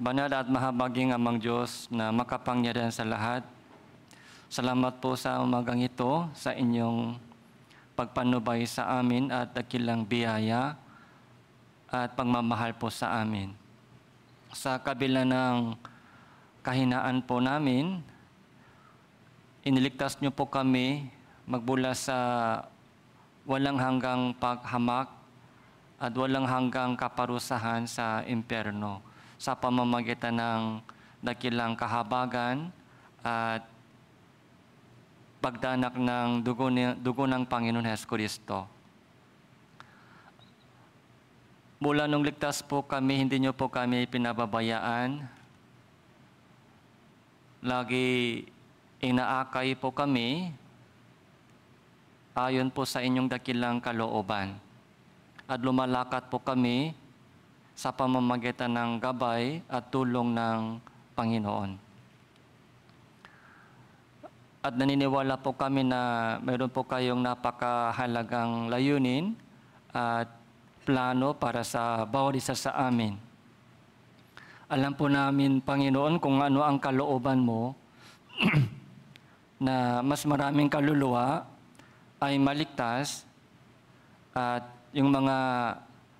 Banal at mahabaging amang Diyos na makapangyarihan sa lahat. Salamat po sa umagang ito sa inyong pagpanubay sa amin at dakilang biyaya at pagmamahal po sa amin. Sa kabila ng kahinaan po namin, iniligtas niyo po kami magbula sa walang hanggang paghamak at walang hanggang kaparusahan sa impyerno sa pamamagitan ng dakilang kahabagan at pagdanak ng dugo, ni, dugo ng Panginoon Heso Kristo. Mula nung ligtas po kami, hindi nyo po kami pinababayaan. Lagi inaakay po kami ayon po sa inyong dakilang kalooban. At lumalakat po kami sa pamamagitan ng gabay at tulong ng Panginoon. At naniniwala po kami na mayroon po kayong napakahalagang layunin at plano para sa bawat isa sa amin. Alam po namin, Panginoon, kung ano ang kalooban mo na mas maraming kaluluwa ay maligtas at yung mga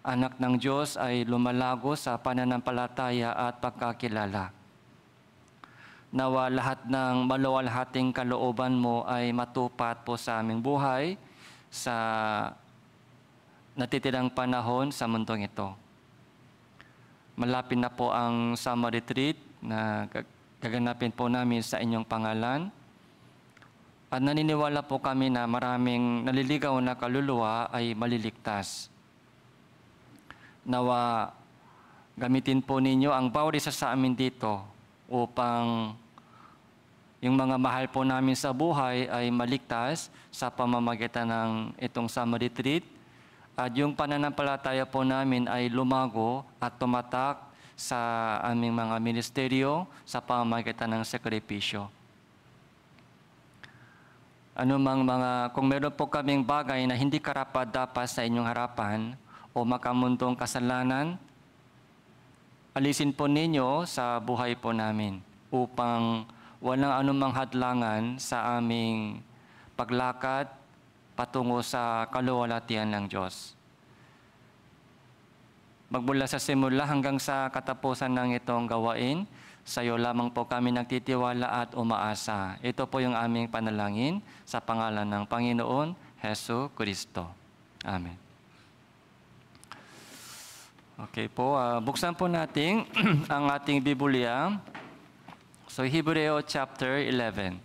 anak ng Diyos ay lumalago sa pananampalataya at pagkakilala. Nawa lahat ng maluwalhating kalooban mo ay matupad po sa aming buhay sa natitirang panahon sa mundong ito. Malapit na po ang summer retreat na gaganapin po namin sa inyong pangalan. At naniniwala po kami na maraming naliligaw na kaluluwa ay maliligtas nawa gamitin po ninyo ang bawat isa sa amin dito upang yung mga mahal po namin sa buhay ay maligtas sa pamamagitan ng itong summer retreat at yung pananampalataya po namin ay lumago at tumatak sa aming mga ministeryo sa pamamagitan ng sakripisyo. Ano mang mga, kung meron po kaming bagay na hindi karapat dapat sa inyong harapan, o makamuntong kasalanan, alisin po ninyo sa buhay po namin upang walang anumang hadlangan sa aming paglakad patungo sa kaluwalatian ng Diyos. Magmula sa simula hanggang sa katapusan ng itong gawain, sa iyo lamang po kami nagtitiwala at umaasa. Ito po yung aming panalangin sa pangalan ng Panginoon, Heso Kristo. Amen. Okay po, uh, buksan po natin ang ating Biblia. So Hebreo chapter 11.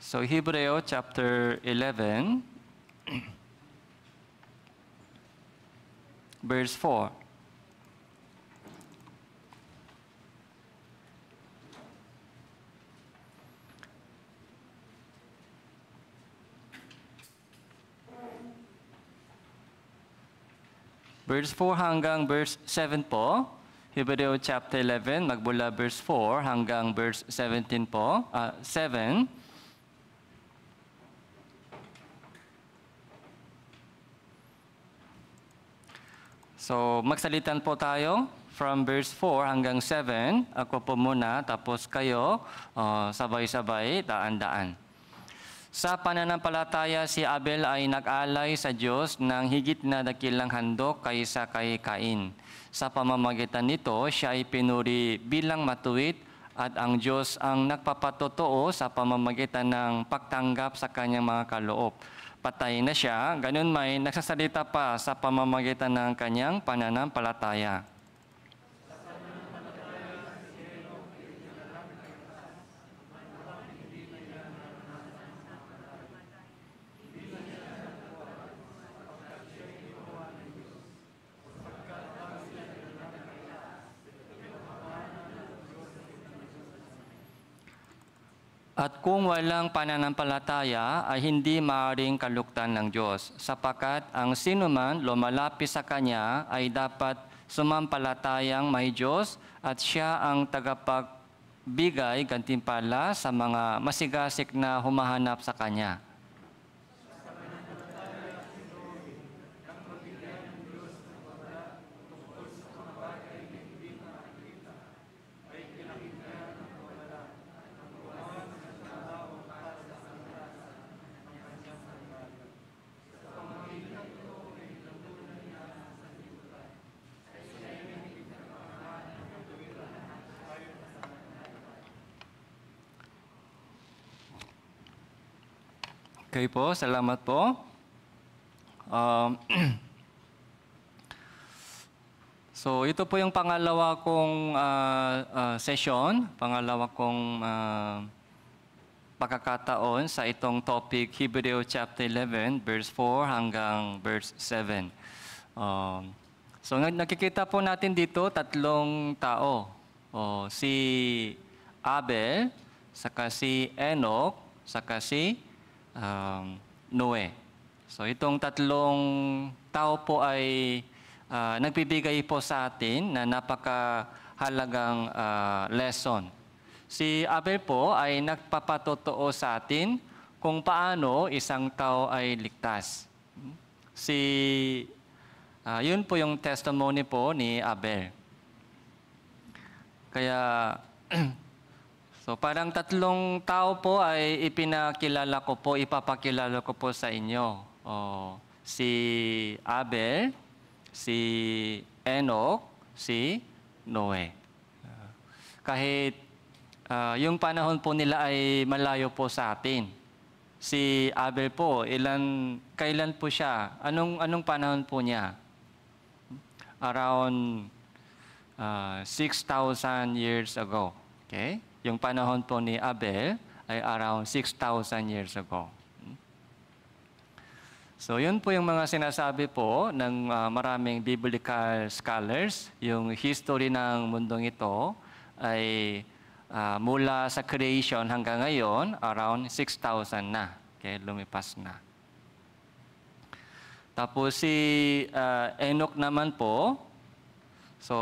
So Hebreo chapter 11 verse 4. Verse 4 hanggang verse 7 po. Hebreo chapter 11, magbula verse 4 hanggang verse 17 po, uh, ah, 7. So, magsalitan po tayo from verse 4 hanggang 7. Ako po muna, tapos kayo, uh, sabay-sabay, daan-daan. Sa pananampalataya, si Abel ay nag-alay sa Diyos ng higit na dakilang handok kaysa kay Cain. Sa pamamagitan nito, siya ay pinuri bilang matuwid at ang Diyos ang nagpapatotoo sa pamamagitan ng pagtanggap sa kanyang mga kaloob. Patay na siya, ganun may nagsasalita pa sa pamamagitan ng kanyang pananampalataya. At kung walang pananampalataya ay hindi maaring kaluktan ng Diyos, sapakat ang sinuman lumalapit sa Kanya ay dapat sumampalatayang may Diyos at Siya ang tagapagbigay gantimpala sa mga masigasik na humahanap sa Kanya. Okay po, salamat po. Um, so ito po yung pangalawa kong uh, uh, session, pangalawa kong uh, pagkakataon sa itong topic Hebrew chapter 11 verse 4 hanggang verse 7. Um, so nakikita po natin dito tatlong tao. Oh, si Abel, saka si Enoch, saka si um, Noe. So itong tatlong tao po ay uh, nagbibigay po sa atin na napakahalagang uh, lesson. Si Abel po ay nagpapatotoo sa atin kung paano isang tao ay ligtas. Si uh, yun po yung testimony po ni Abel. Kaya So parang tatlong tao po ay ipinakilala ko po, ipapakilala ko po sa inyo. Oh, si Abel, si Enoch, si Noe. Kahit uh, yung panahon po nila ay malayo po sa atin. Si Abel po, ilan, kailan po siya? Anong, anong panahon po niya? Around uh, ah, 6,000 years ago. Okay? Yung panahon po ni Abel ay around 6,000 years ago. So yun po yung mga sinasabi po ng uh, maraming biblical scholars. Yung history ng mundong ito ay uh, mula sa creation hanggang ngayon, around 6,000 na. Okay, lumipas na. Tapos si uh, Enoch naman po, so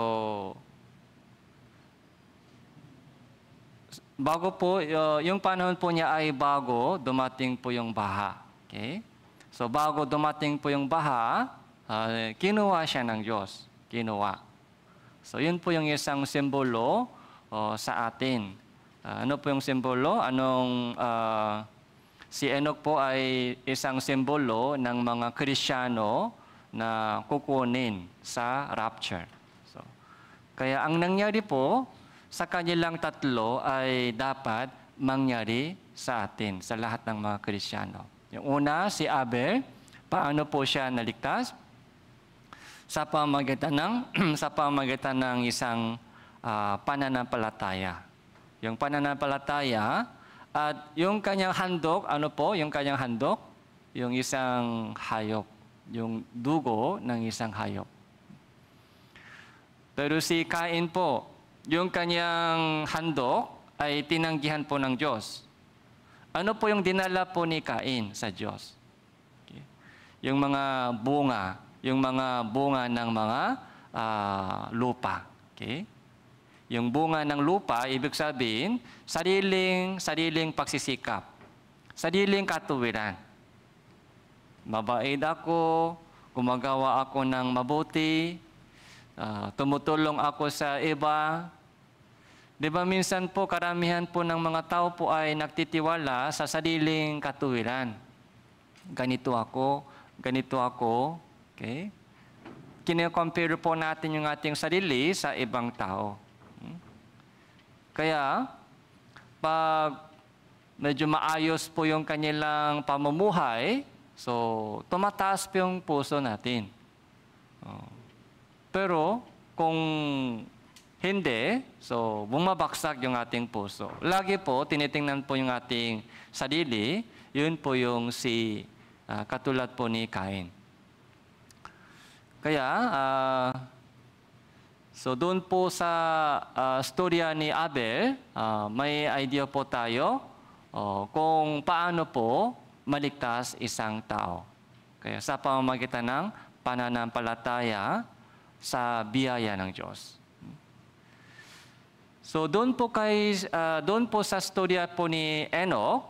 bago po, yung panahon po niya ay bago dumating po yung baha. Okay? So bago dumating po yung baha, uh, kinuha siya ng Diyos. Kinuha. So yun po yung isang simbolo uh, sa atin. Uh, ano po yung simbolo? Anong uh, si Enoch po ay isang simbolo ng mga Kristiyano na kukunin sa rapture. So, kaya ang nangyari po, sa kanilang tatlo ay dapat mangyari sa atin, sa lahat ng mga Krisyano. Yung una, si Abel, paano po siya naligtas? Sa pamagitan ng, sa pamagitan ng isang uh, pananampalataya. Yung pananampalataya at yung kanyang handok, ano po yung kanyang handok? Yung isang hayop, yung dugo ng isang hayop. Pero si Cain po, yung kanyang handok ay tinanggihan po ng Diyos. Ano po yung dinala po ni Cain sa Diyos? Okay. Yung mga bunga, yung mga bunga ng mga uh, lupa. Okay? Yung bunga ng lupa, ibig sabihin, sariling, sariling pagsisikap. Sariling katuwiran. Mabait ako, gumagawa ako ng mabuti, Uh, tumutulong ako sa iba. Di ba minsan po, karamihan po ng mga tao po ay nagtitiwala sa sariling katuwiran. Ganito ako, ganito ako. Okay? Kine-compare po natin yung ating sarili sa ibang tao. Hmm? Kaya, pag medyo maayos po yung kanilang pamumuhay, so tumataas po yung puso natin. Oh. Pero kung hindi, so bumabaksak yung ating puso. Lagi po, tinitingnan po yung ating sarili, yun po yung si uh, katulad po ni Cain. Kaya, uh, so doon po sa uh, storya ni Abel, uh, may idea po tayo uh, kung paano po maligtas isang tao. Kaya sa pamamagitan ng pananampalataya, sa biyaya ng Diyos. So doon po kay uh, doon po sa storya po ni Enoch.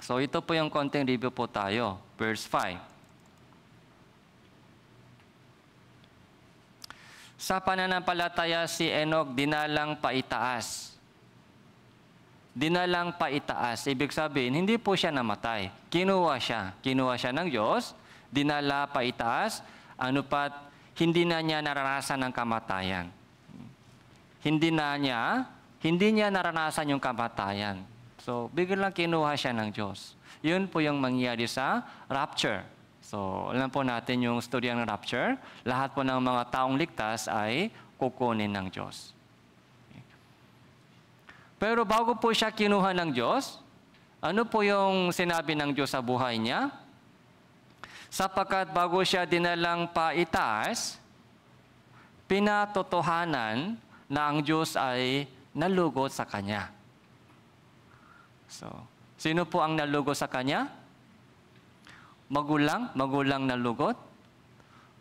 So ito po yung konting review po tayo, verse 5. Sa pananampalataya si Enoch dinalang paitaas. Dinalang paitaas. Ibig sabihin, hindi po siya namatay. Kinuha siya. Kinuha siya ng Diyos. Dinala paitaas. Ano pat hindi na niya naranasan ang kamatayan. Hindi na niya, hindi niya naranasan yung kamatayan. So, biglang kinuha siya ng Diyos. Yun po yung mangyayari sa rapture. So, alam po natin yung story ng rapture. Lahat po ng mga taong ligtas ay kukunin ng Diyos. Pero bago po siya kinuha ng Diyos, ano po yung sinabi ng Diyos sa buhay niya? sapagkat bago siya dinalang paitas, pinatotohanan na ang Diyos ay nalugo sa kanya. So, sino po ang nalugo sa kanya? Magulang? Magulang nalugot?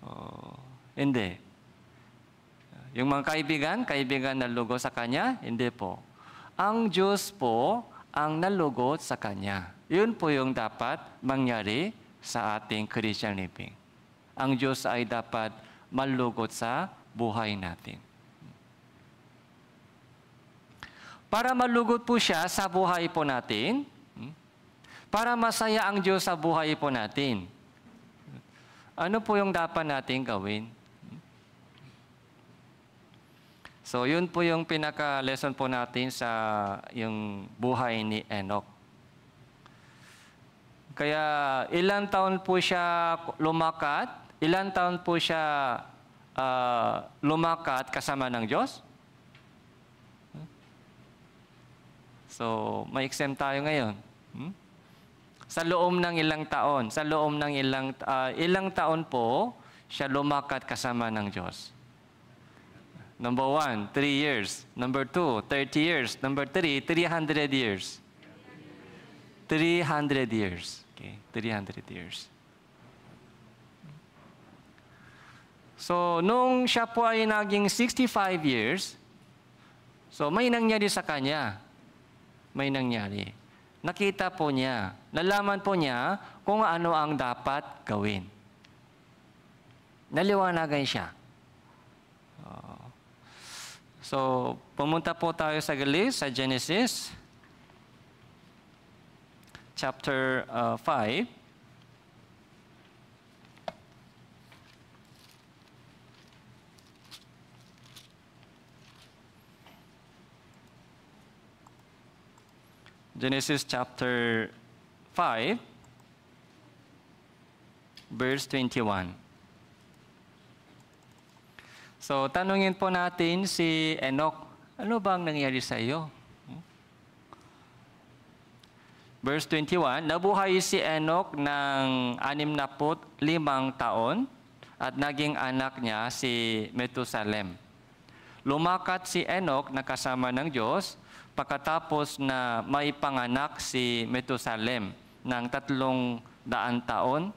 Oh, hindi. Yung mga kaibigan, kaibigan nalugo sa kanya? Hindi po. Ang Diyos po ang nalugot sa kanya. Yun po yung dapat mangyari sa ating Christian living. Ang Diyos ay dapat malugot sa buhay natin. Para malugot po siya sa buhay po natin, hmm? para masaya ang Diyos sa buhay po natin, ano po yung dapat natin gawin? So, yun po yung pinaka-lesson po natin sa yung buhay ni Enoch. Kaya ilang taon po siya lumakat? Ilang taon po siya uh, lumakat kasama ng Diyos? So, may exam tayo ngayon. Hmm? Sa loob ng ilang taon, sa loob ng ilang uh, ilang taon po siya lumakat kasama ng Diyos. Number one, 3 years. Number two, 30 years. Number three, 300 years. 300 years. Okay, 300 years. So, nung siya po ay naging 65 years, so may nangyari sa kanya. May nangyari. Nakita po niya, nalaman po niya kung ano ang dapat gawin. Naliwanagan siya. Oh. So, pumunta po tayo sa Galis, sa Genesis chapter uh, 5. Genesis chapter 5, verse 21. So, tanungin po natin si Enoch, ano bang nangyari sa iyo? Verse 21, Nabuhay si Enoch ng 65 taon at naging anak niya si Metusalem. Lumakat si Enoch na kasama ng Diyos pagkatapos na may panganak si Metusalem ng tatlong daan taon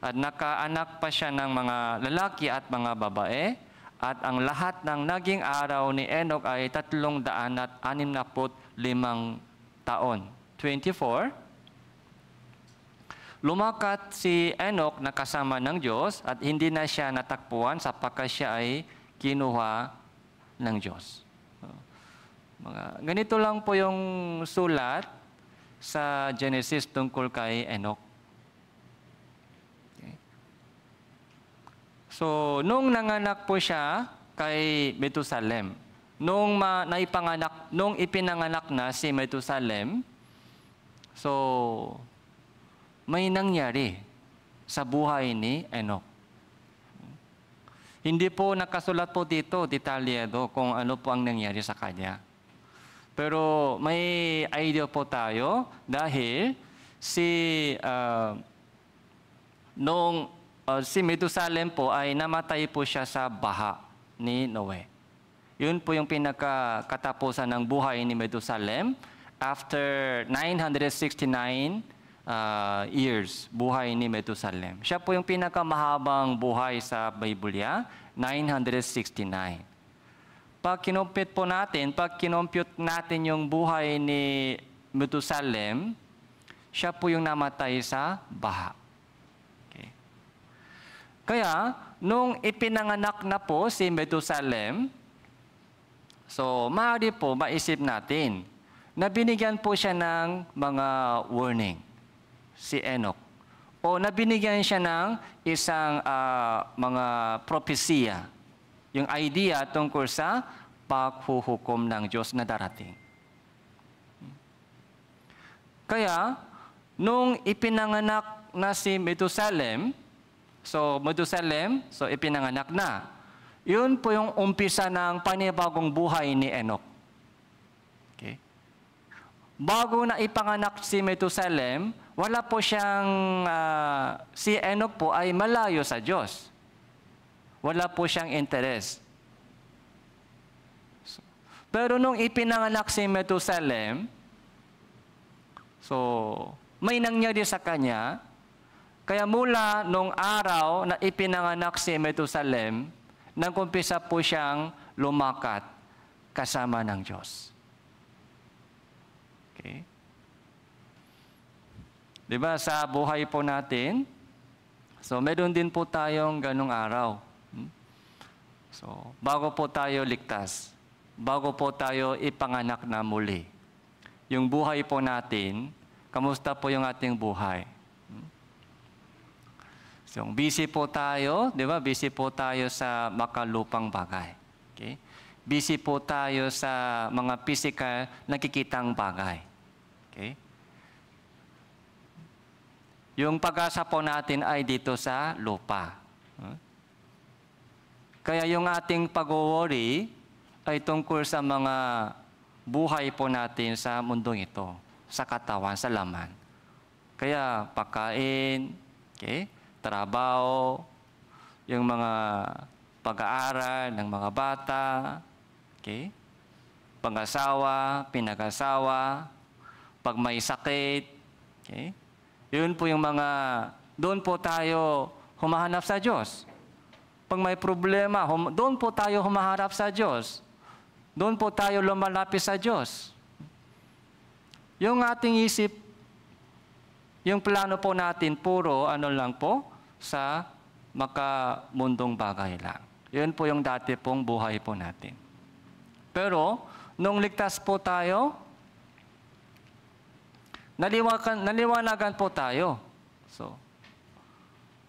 at nakaanak pa siya ng mga lalaki at mga babae at ang lahat ng naging araw ni Enoch ay tatlong daan at anim limang taon. 24, Lumakat si Enoch na kasama ng Diyos at hindi na siya natakpuan sapagkat siya ay kinuha ng Diyos. Mga, ganito lang po yung sulat sa Genesis tungkol kay Enoch. So, nung nanganak po siya kay Metusalem, nung ma, naipanganak, nung ipinanganak na si Metusalem, So, may nangyari sa buhay ni Enoch. Hindi po nakasulat po dito, detalyado, kung ano po ang nangyari sa kanya. Pero may idea po tayo dahil si uh, noong uh, si Medusalem po ay namatay po siya sa baha ni Noe. Yun po yung pinakakatapusan ng buhay ni Medusalem after 969 uh, years buhay ni Methusalem. Siya po yung pinakamahabang buhay sa Biblia, 969. Pag kinumpit po natin, pag kinumpute natin yung buhay ni Methusalem, siya po yung namatay sa baha. Okay. Kaya, nung ipinanganak na po si Methusalem, so maaari po maisip natin, na binigyan po siya ng mga warning, si Enoch. O nabinigyan siya ng isang uh, mga propesya, yung idea tungkol sa paghuhukom ng Diyos na darating. Kaya, nung ipinanganak na si Metusalem, so Metusalem, so ipinanganak na, yun po yung umpisa ng panibagong buhay ni Enoch bago na ipanganak si Methusalem, wala po siyang, uh, si Enoch po ay malayo sa Diyos. Wala po siyang interes. pero nung ipinanganak si Methusalem, so may nangyari sa kanya, kaya mula nung araw na ipinanganak si Methusalem, nang kumpisa po siyang lumakat kasama ng Diyos. Okay? Di ba sa buhay po natin, so meron din po tayong ganong araw. Hmm? So, bago po tayo ligtas, bago po tayo ipanganak na muli. Yung buhay po natin, kamusta po yung ating buhay? Hmm? So, busy po tayo, di ba? Busy po tayo sa makalupang bagay. Okay? Busy po tayo sa mga physical nakikitang bagay. Okay? Yung pag-asa po natin ay dito sa lupa. Hmm? Kaya yung ating pag-worry ay tungkol sa mga buhay po natin sa mundong ito, sa katawan, sa laman. Kaya pagkain, okay? trabaho, yung mga pag-aaral ng mga bata, okay? pag-asawa, pinag-asawa, pag may sakit. Okay? Yun po yung mga, doon po tayo humahanap sa Diyos. Pag may problema, hum, doon po tayo humaharap sa Diyos. Doon po tayo lumalapit sa Diyos. Yung ating isip, yung plano po natin, puro ano lang po, sa makamundong bagay lang. Yun po yung dati pong buhay po natin. Pero, nung ligtas po tayo, Naliwakan, naliwanagan po tayo. So,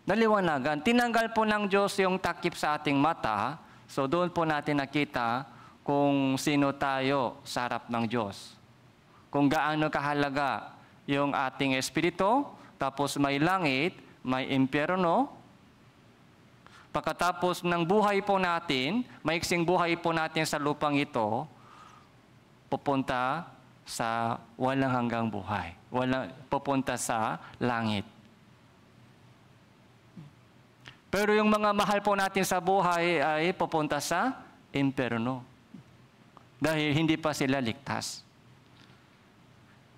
naliwanagan. Tinanggal po ng Diyos yung takip sa ating mata. So, doon po natin nakita kung sino tayo sa harap ng Diyos. Kung gaano kahalaga yung ating espiritu, tapos may langit, may impyerno. Pagkatapos ng buhay po natin, maiksing buhay po natin sa lupang ito, pupunta sa walang hanggang buhay. Walang, pupunta sa langit. Pero yung mga mahal po natin sa buhay ay pupunta sa imperno. Dahil hindi pa sila ligtas.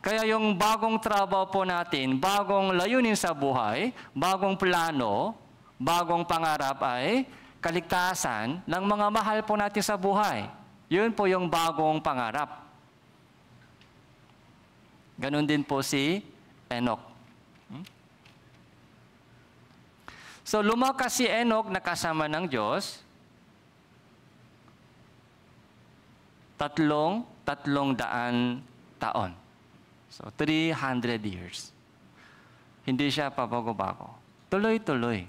Kaya yung bagong trabaho po natin, bagong layunin sa buhay, bagong plano, bagong pangarap ay kaligtasan ng mga mahal po natin sa buhay. Yun po yung bagong pangarap. Ganon din po si Enoch. Hmm? So lumakas si Enoch nakasama ng Diyos. Tatlong, tatlong daan taon. So 300 years. Hindi siya papagobago. Tuloy-tuloy.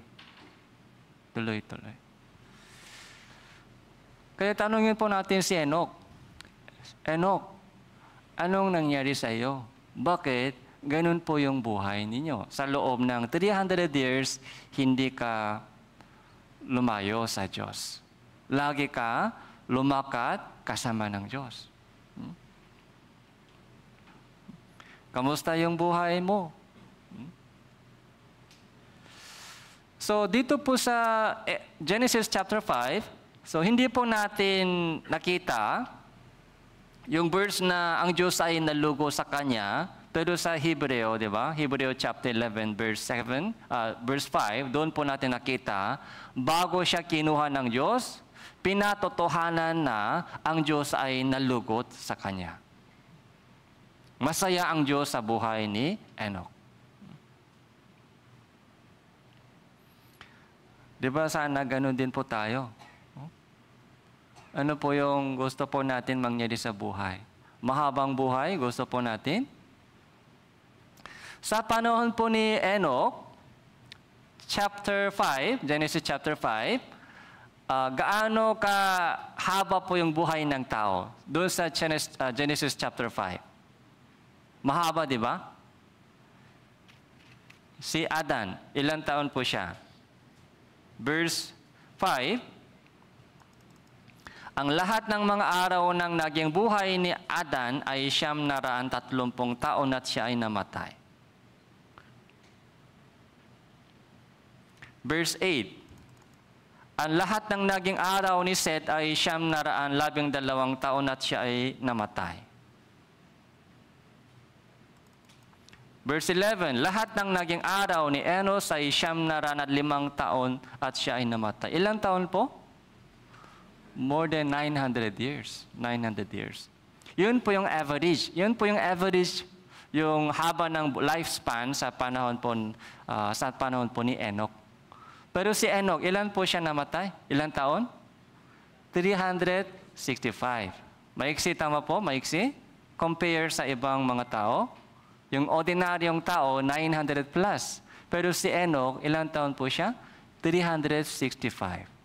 Tuloy-tuloy. Kaya tanongin po natin si Enoch. Enoch, anong nangyari sa iyo? Bakit? Ganun po yung buhay ninyo. Sa loob ng 300 years, hindi ka lumayo sa Diyos. Lagi ka lumakat kasama ng Diyos. Hmm? Kamusta yung buhay mo? Hmm? So dito po sa eh, Genesis chapter 5, so hindi po natin nakita yung verse na ang Diyos ay nalugo sa kanya, pero sa Hebreo, di ba? Hebreo chapter 11, verse 7, uh, ah, verse 5, doon po natin nakita, bago siya kinuha ng Diyos, pinatotohanan na ang Diyos ay nalugot sa kanya. Masaya ang Diyos sa buhay ni Enoch. Di ba sana ganun din po tayo? Ano po yung gusto po natin mangyari sa buhay? Mahabang buhay, gusto po natin? Sa panahon po ni Enoch, chapter 5, Genesis chapter 5, uh, ah, gaano ka haba po yung buhay ng tao? Doon sa Genesis, uh, ah, Genesis chapter 5. Mahaba, di ba? Si Adan, ilang taon po siya? Verse 5, ang lahat ng mga araw ng naging buhay ni Adan ay siyam naraan tatlumpong taon at siya ay namatay. Verse 8, Ang lahat ng naging araw ni Seth ay siyam naraan labing dalawang taon at siya ay namatay. Verse 11, Lahat ng naging araw ni Enos ay siyam naraan at limang taon at siya ay namatay. Ilang taon po? more than 900 years. 900 years. Yun po yung average. Yun po yung average yung haba ng lifespan sa panahon po uh, sa panahon po ni Enoch. Pero si Enoch, ilan po siya namatay? Ilan taon? 365. Maiksi tama po, maiksi. Compare sa ibang mga tao, yung ordinaryong tao 900 plus. Pero si Enoch, ilan taon po siya? 365.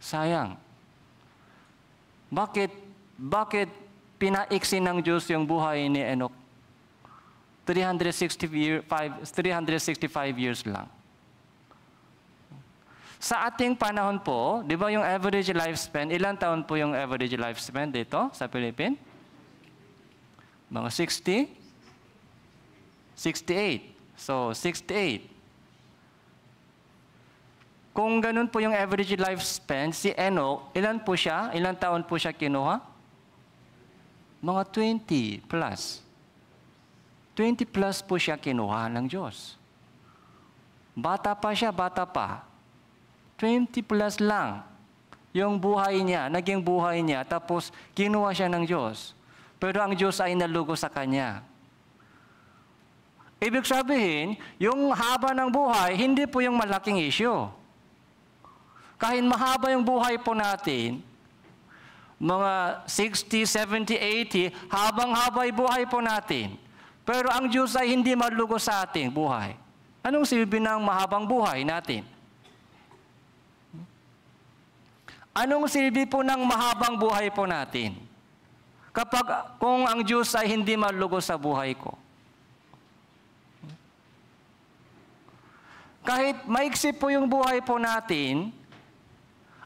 Sayang. Bakit, bakit pinaiksi ng Diyos yung buhay ni Enoch? 365, year, 5, 365 years lang. Sa ating panahon po, di ba yung average lifespan, ilang taon po yung average lifespan dito sa Philippines? Mga 60? 68. So, 68. Kung ganun po yung average lifespan, si Enoch, ilan po siya? Ilan taon po siya kinuha? Mga 20 plus. 20 plus po siya kinuha ng Diyos. Bata pa siya, bata pa. 20 plus lang yung buhay niya, naging buhay niya, tapos kinuha siya ng Diyos. Pero ang Diyos ay nalugo sa kanya. Ibig sabihin, yung haba ng buhay, hindi po yung malaking issue. Kahit mahaba yung buhay po natin, mga 60, 70, 80, habang-habay buhay po natin. Pero ang Diyos ay hindi malugo sa ating buhay. Anong silbi ng mahabang buhay natin? Anong silbi po ng mahabang buhay po natin? Kapag kung ang Diyos ay hindi malugo sa buhay ko. Kahit maiksi po yung buhay po natin,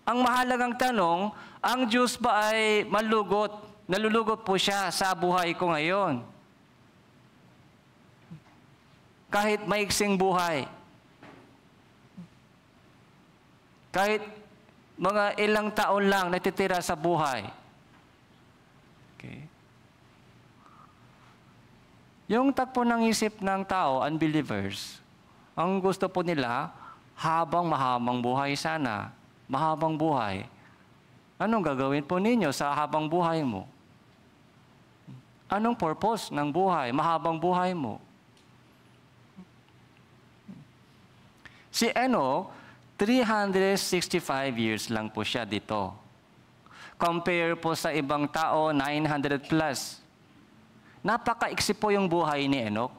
ang mahalagang tanong, ang Diyos ba ay malugot? Nalulugot po siya sa buhay ko ngayon. Kahit maiksing buhay. Kahit mga ilang taon lang natitira sa buhay. Okay. Yung takpo ng isip ng tao, unbelievers, ang gusto po nila, habang mahamang buhay sana, mahabang buhay, anong gagawin po ninyo sa habang buhay mo? Anong purpose ng buhay, mahabang buhay mo? Si Enoch, 365 years lang po siya dito. Compare po sa ibang tao, 900 plus. Napakaiksi po yung buhay ni Enoch.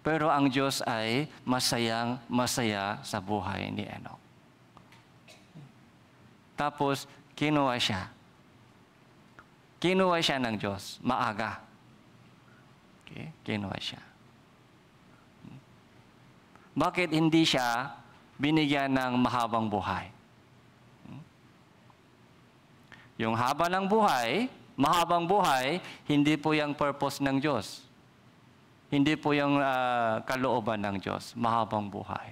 Pero ang Diyos ay masayang masaya sa buhay ni Enoch. Tapos, kinuha siya. Kinuha siya ng Diyos. Maaga. Okay? Kinuha siya. Bakit hindi siya binigyan ng mahabang buhay? Yung haba ng buhay, mahabang buhay, hindi po yung purpose ng Diyos. Hindi po yung uh, kalooban ng Diyos, mahabang buhay.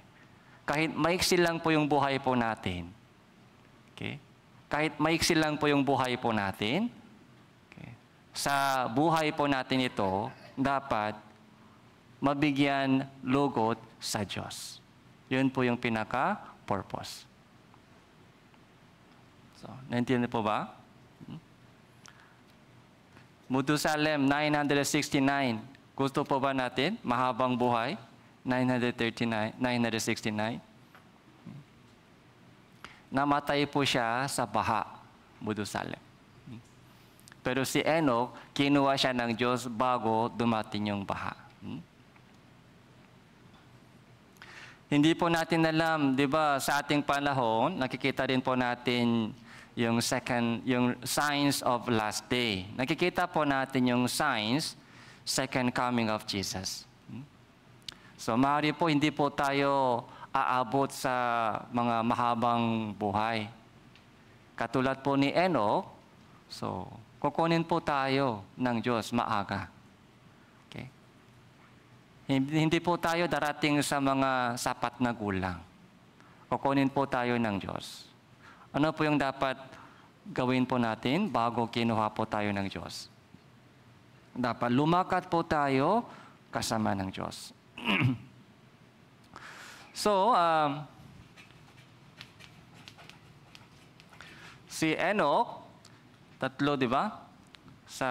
Kahit maiksi lang po yung buhay po natin, Okay? Kahit maiksil lang po yung buhay po natin, okay? sa buhay po natin ito, dapat mabigyan lugot sa Diyos. Yun po yung pinaka-purpose. So, naintindihan po ba? Hmm? Mutusalem 969. Gusto po ba natin mahabang buhay? 939, 969 namatay po siya sa baha, Budusalem. Pero si Enoch, kinuha siya ng Diyos bago dumating yung baha. Hindi po natin alam, 'di ba, sa ating panahon, nakikita din po natin yung second yung signs of last day. Nakikita po natin yung signs second coming of Jesus. So, maaari po hindi po tayo aabot sa mga mahabang buhay. Katulad po ni Enoch, so kukunin po tayo ng Diyos maaga. Okay? Hindi po tayo darating sa mga sapat na gulang. Kukunin po tayo ng Diyos. Ano po yung dapat gawin po natin bago kinuha po tayo ng Diyos? Dapat lumakat po tayo kasama ng Diyos. So, um, si Enoch, tatlo, di ba? Sa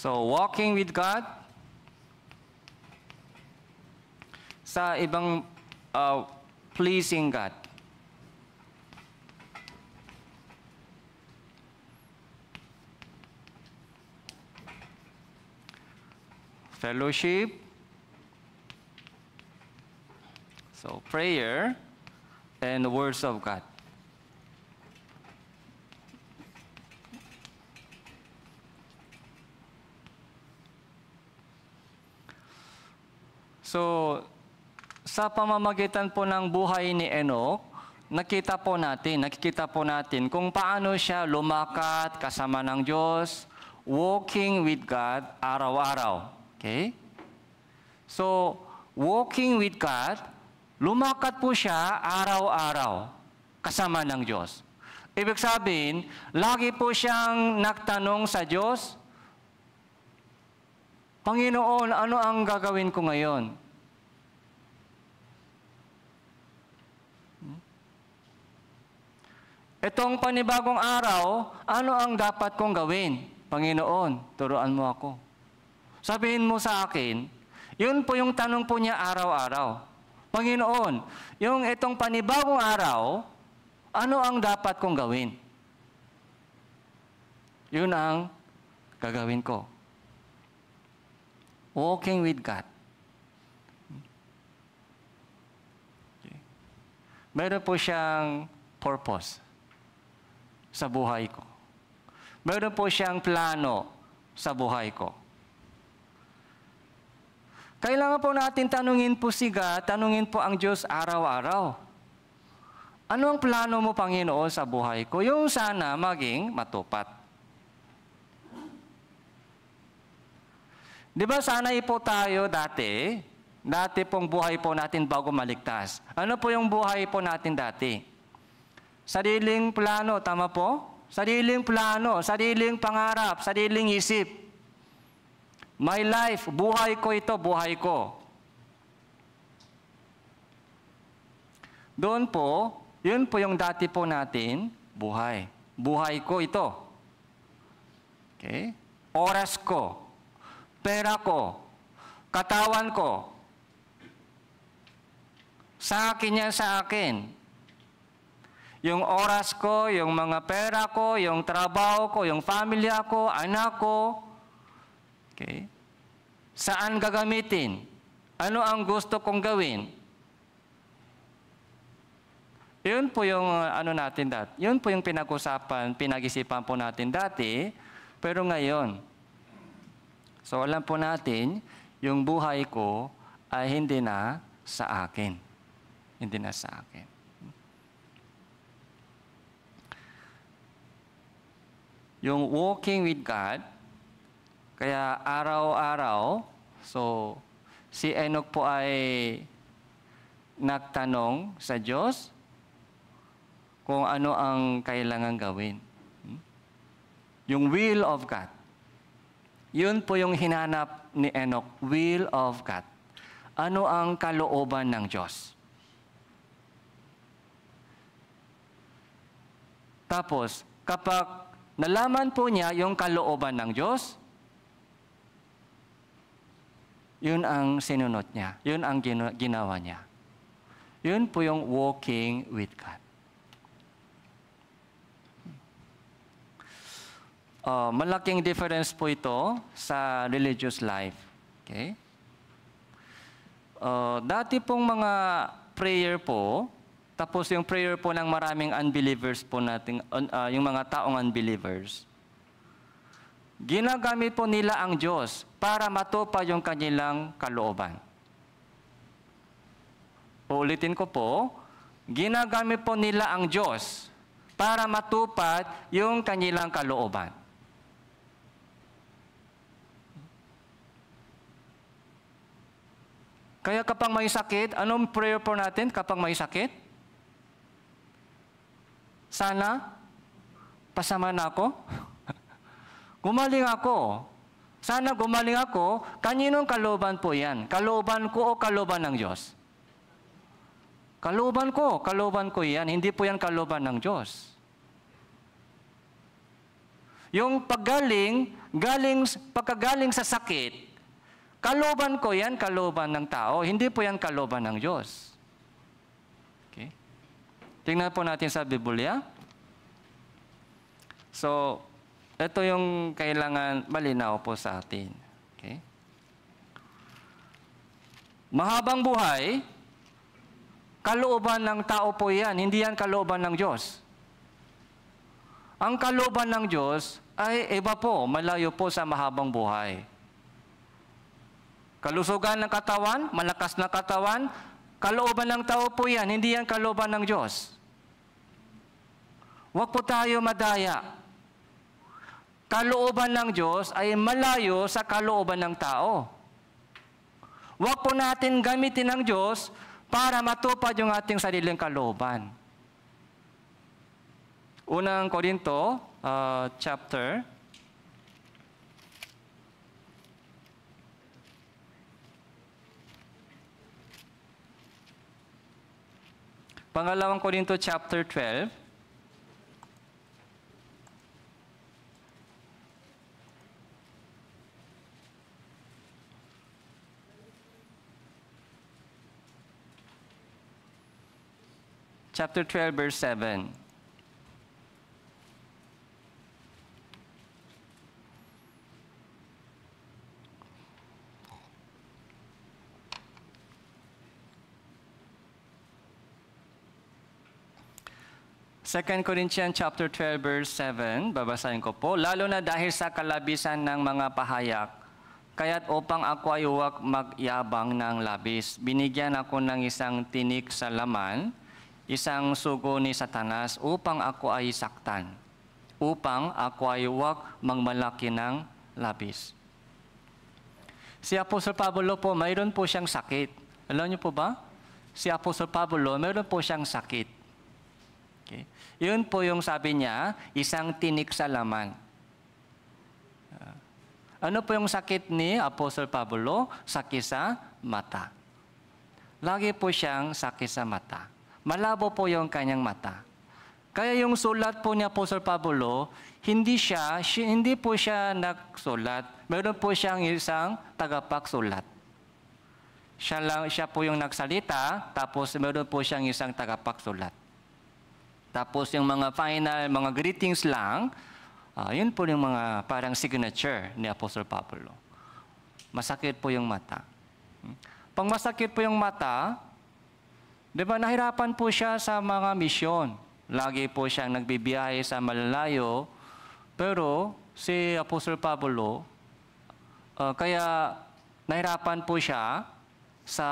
So, walking with God, sa ibang uh, pleasing God. Fellowship. So prayer and the words of God. So, sa pamamagitan po ng buhay ni Enoch, nakita po natin, nakikita po natin kung paano siya lumakat kasama ng Diyos, walking with God araw-araw. Okay? So, walking with God, lumakat po siya araw-araw kasama ng Diyos. Ibig sabihin, lagi po siyang nagtanong sa Diyos, Panginoon, ano ang gagawin ko ngayon? Itong panibagong araw, ano ang dapat kong gawin? Panginoon, turuan mo ako. Sabihin mo sa akin, yun po yung tanong po niya araw-araw. Panginoon, yung itong panibagong araw, ano ang dapat kong gawin? Yun ang gagawin ko. Walking with God. Meron po siyang purpose sa buhay ko. Meron po siyang plano sa buhay ko. Kailangan po natin tanungin po si God, tanungin po ang Diyos araw-araw. Ano ang plano mo, Panginoon, sa buhay ko? Yung sana maging matupat. Di ba sanay po tayo dati, dati pong buhay po natin bago maligtas. Ano po yung buhay po natin dati? Sariling plano, tama po? Sariling plano, sariling pangarap, sariling isip. My life, buhay ko ito, buhay ko. Doon po, yun po yung dati po natin, buhay. Buhay ko ito. Okay? Oras ko. Pera ko. Katawan ko. Sa akin yan sa akin. Yung oras ko, yung mga pera ko, yung trabaho ko, yung pamilya ko, anak ko. Okay? Saan gagamitin? Ano ang gusto kong gawin? Yun po yung uh, ano natin dati. Yun po yung pinag-usapan, pinag-isipan po natin dati, pero ngayon. So alam po natin, yung buhay ko ay hindi na sa akin. Hindi na sa akin. yung walking with God. Kaya araw-araw, so si Enoch po ay nagtanong sa Diyos kung ano ang kailangan gawin. Hmm? Yung will of God. Yun po yung hinanap ni Enoch, will of God. Ano ang kalooban ng Diyos? Tapos, kapag Nalaman po niya yung kalooban ng Diyos. Yun ang sinunod niya. Yun ang ginawa niya. Yun po yung walking with God. Uh, malaking difference po ito sa religious life. Okay? Uh, dati pong mga prayer po, tapos yung prayer po ng maraming unbelievers po natin, uh, ah, yung mga taong unbelievers. Ginagamit po nila ang Diyos para matupad yung kanilang kalooban. Uulitin ko po, ginagamit po nila ang Diyos para matupad yung kanilang kalooban. Kaya kapag may sakit, anong prayer po natin kapag may sakit? Sana, pasama na ako. gumaling ako. Sana gumaling ako. Kaninong kaloban po yan? Kaloban ko o kaloban ng Diyos? Kaloban ko. Kaloban ko yan. Hindi po yan kaloban ng Diyos. Yung paggaling, galing, pagkagaling sa sakit, kaloban ko yan, kaloban ng tao. Hindi po yan kaloban ng Diyos. Tingnan po natin sa Biblia. So, ito yung kailangan malinaw po sa atin. Okay? Mahabang buhay, kalooban ng tao po yan, hindi yan kalooban ng Diyos. Ang kalooban ng Diyos ay iba po, malayo po sa mahabang buhay. Kalusugan ng katawan, malakas na katawan, Kalooban ng tao po yan, hindi yan kalooban ng Diyos. Huwag po tayo madaya. Kalooban ng Diyos ay malayo sa kalooban ng tao. Huwag po natin gamitin ng Diyos para matupad yung ating sariling kalooban. Unang Korinto, uh, chapter Pangalawang Korinto chapter 12. Chapter 12 verse 7. 2 Corinthians chapter 12 verse 7, babasahin ko po, lalo na dahil sa kalabisan ng mga pahayag, kaya't upang ako ay huwag magyabang ng labis, binigyan ako ng isang tinik sa laman, isang sugo ni Satanas upang ako ay saktan, upang ako ay huwag magmalaki ng labis. Si Apostol Pablo po, mayroon po siyang sakit. Alam niyo po ba? Si Apostol Pablo, mayroon po siyang sakit. Okay? Yun po yung sabi niya, isang tinik sa laman. Ah. Ano po yung sakit ni Apostle Pablo? Sakit sa mata. Lagi po siyang sakit sa mata. Malabo po yung kanyang mata. Kaya yung sulat po ni Apostle Pablo, hindi siya, hindi po siya nagsulat. Meron po siyang isang tagapagsulat. Siya, lang, siya po yung nagsalita, tapos meron po siyang isang tagapagsulat. Tapos yung mga final, mga greetings lang, uh, yun po yung mga parang signature ni Apostle Pablo. Masakit po yung mata. Hmm? Pag masakit po yung mata, di ba nahirapan po siya sa mga misyon. Lagi po siyang nagbibiyahe sa malalayo. Pero si Apostle Pablo, uh, kaya nahirapan po siya sa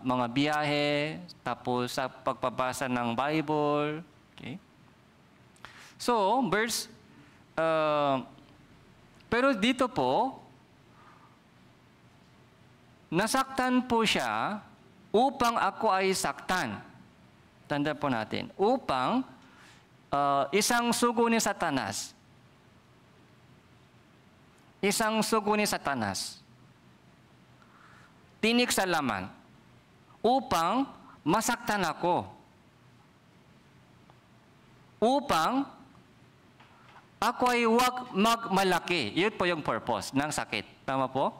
mga biyahe, tapos sa pagpabasa ng Bible, So, verse, uh, pero dito po, nasaktan po siya upang ako ay saktan. Tanda po natin. Upang uh, isang sugo ni Satanas. Isang sugo ni Satanas. Tinik sa laman. Upang masaktan ako. Upang ako ay huwag magmalaki. Yun po yung purpose ng sakit. Tama po?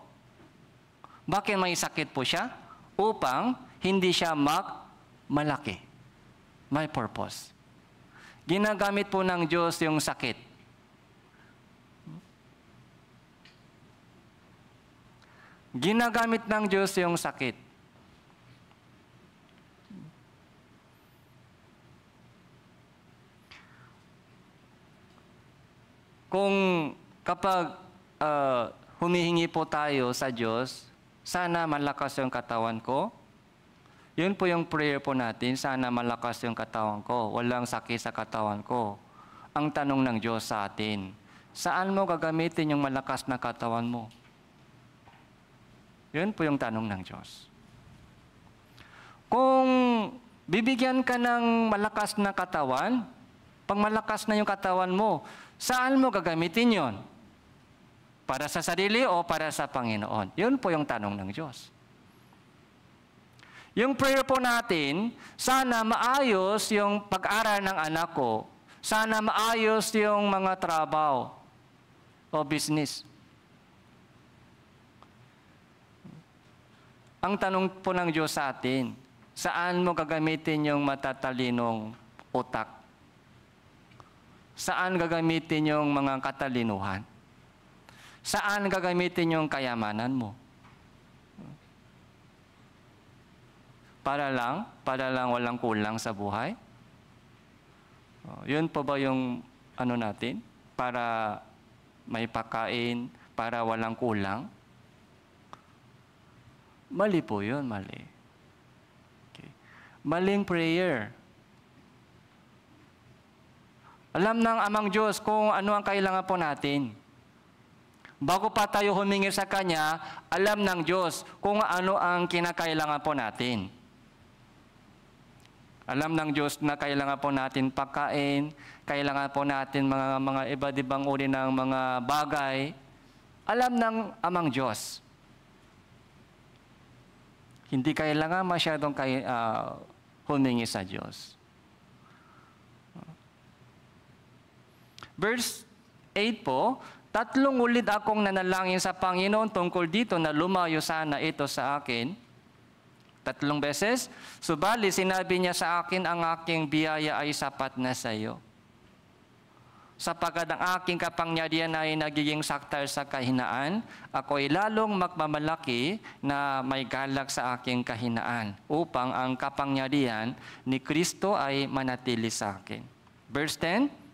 Bakit may sakit po siya? Upang hindi siya magmalaki. May purpose. Ginagamit po ng Diyos yung sakit. Ginagamit ng Diyos yung sakit kung kapag uh, humihingi po tayo sa Diyos, sana malakas yung katawan ko. Yun po yung prayer po natin, sana malakas yung katawan ko, walang sakit sa katawan ko. Ang tanong ng Diyos sa atin, saan mo gagamitin yung malakas na katawan mo? Yun po yung tanong ng Diyos. Kung bibigyan ka ng malakas na katawan, pag malakas na yung katawan mo, Saan mo gagamitin yon? Para sa sarili o para sa Panginoon? Yun po yung tanong ng Diyos. Yung prayer po natin, sana maayos yung pag-aral ng anak ko. Sana maayos yung mga trabaho o business. Ang tanong po ng Diyos sa atin, saan mo gagamitin yung matatalinong utak? Saan gagamitin yung mga katalinuhan? Saan gagamitin yung kayamanan mo? Para lang? Para lang walang kulang sa buhay? O, oh, yun po ba yung ano natin? Para may pakain, para walang kulang? Mali po yun, mali. Okay. Maling prayer. Alam ng amang Diyos kung ano ang kailangan po natin. Bago pa tayo humingi sa Kanya, alam ng Diyos kung ano ang kinakailangan po natin. Alam ng Diyos na kailangan po natin pagkain, kailangan po natin mga, mga iba dibang uri ng mga bagay. Alam ng amang Diyos. Hindi kailangan masyadong kay, uh, humingi sa Diyos. Verse 8 po, Tatlong ulit akong nanalangin sa Panginoon tungkol dito na lumayo sana ito sa akin. Tatlong beses. Subali, sinabi niya sa akin, ang aking biyaya ay sapat na sa iyo. Sapagat ang aking kapangyarihan ay nagiging saktal sa kahinaan, ako ay lalong magmamalaki na may galak sa aking kahinaan upang ang kapangyarihan ni Kristo ay manatili sa akin. Verse 10,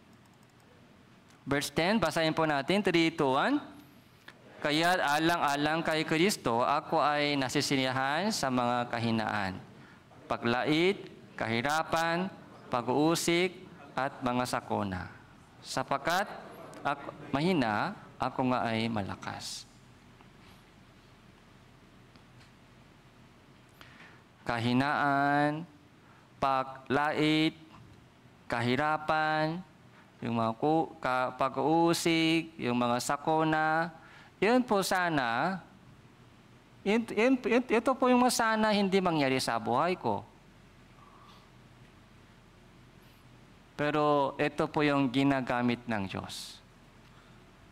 Verse 10, basahin po natin, 3, 2, 1. Kaya alang-alang kay Kristo, ako ay nasisinihan sa mga kahinaan, paglait, kahirapan, pag-uusik, at mga sakuna. Sapakat ako, mahina, ako nga ay malakas. Kahinaan, paglait, kahirapan, yung mga ku- pag-uusig, yung mga sakona. Yun po sana, yun, yun, yun, ito po yung masana hindi mangyari sa buhay ko. Pero ito po yung ginagamit ng Diyos.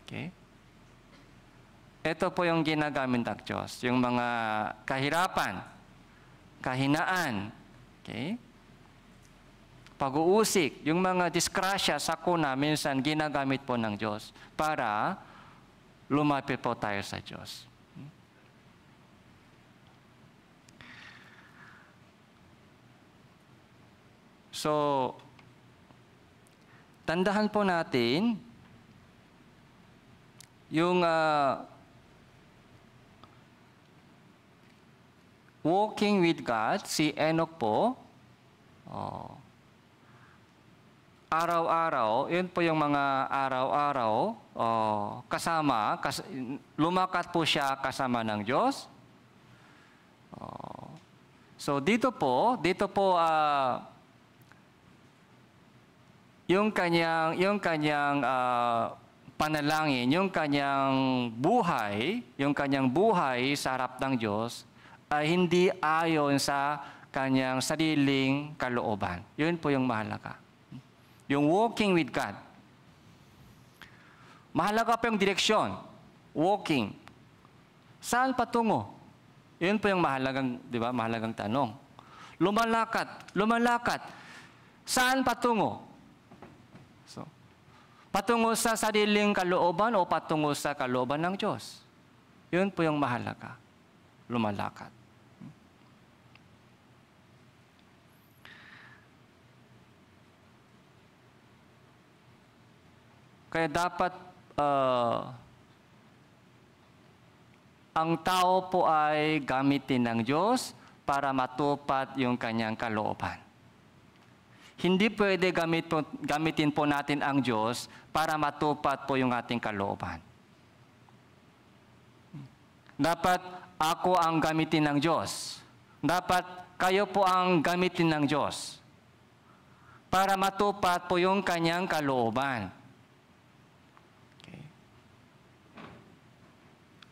Okay? Ito po yung ginagamit ng Diyos. Yung mga kahirapan, kahinaan. Okay? pag-uusik, yung mga diskrasya, sakuna, minsan ginagamit po ng Diyos para lumapit po tayo sa Diyos. So, tandahan po natin yung uh, walking with God, si Enoch po, oh, araw-araw, yun po yung mga araw-araw, oh, kasama, kas, lumakat po siya kasama ng Diyos. Oh. So dito po, dito po uh, yung kanyang yung kanyang uh, panalangin, yung kanyang buhay, yung kanyang buhay sa harap ng Diyos ay uh, hindi ayon sa kanyang sariling kalooban. Yun po yung mahalaga. Yung walking with God. Mahalaga pa yung direksyon. Walking. Saan patungo? Yun po yung mahalagang, di ba, mahalagang tanong. Lumalakat, lumalakat. Saan patungo? So, patungo sa sariling kalooban o patungo sa kalooban ng Diyos? Yun po yung mahalaga. Lumalakat. Kaya dapat uh, ang tao po ay gamitin ng Diyos para matupad yung kanyang kalooban. Hindi pwede gamit po, gamitin po natin ang Diyos para matupad po yung ating kalooban. Dapat ako ang gamitin ng Diyos. Dapat kayo po ang gamitin ng Diyos para matupad po yung kanyang kalooban.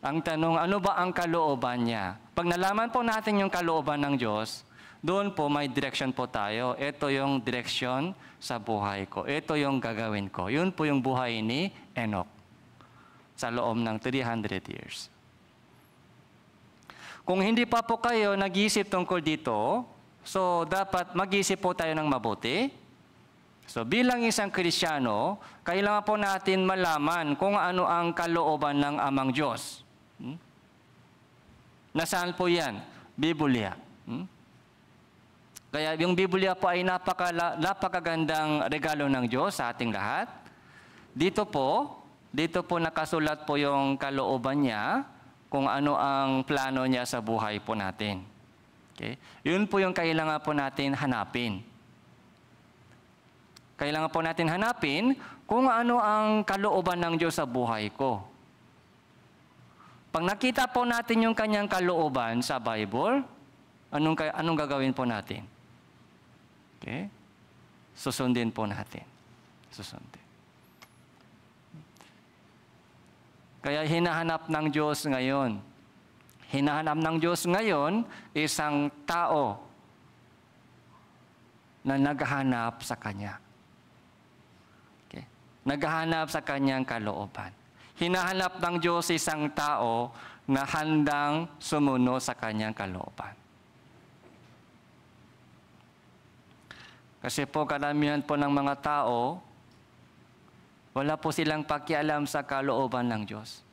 Ang tanong, ano ba ang kalooban niya? Pag nalaman po natin yung kalooban ng Diyos, doon po may direction po tayo. Ito yung direction sa buhay ko. Ito yung gagawin ko. Yun po yung buhay ni Enoch sa loob ng 300 years. Kung hindi pa po kayo nag-iisip tungkol dito, so dapat mag-iisip po tayo ng mabuti. So bilang isang Kristiyano, kailangan po natin malaman kung ano ang kalooban ng Amang Diyos. Nasaan po yan? Biblia. Hmm? Kaya yung Biblia po ay napaka, napakagandang regalo ng Diyos sa ating lahat. Dito po, dito po nakasulat po yung kalooban niya kung ano ang plano niya sa buhay po natin. Okay? Yun po yung kailangan po natin hanapin. Kailangan po natin hanapin kung ano ang kalooban ng Diyos sa buhay ko. Pag nakita po natin yung kanyang kalooban sa Bible, anong, anong gagawin po natin? Okay? Susundin po natin. Susundin. Kaya hinahanap ng Diyos ngayon. Hinahanap ng Diyos ngayon isang tao na naghahanap sa Kanya. Okay? Naghahanap sa Kanyang kalooban. Hinahanap ng Diyos isang tao na handang sumuno sa kanyang kalooban. Kasi po karamihan po ng mga tao, wala po silang pakialam sa kalooban ng Diyos.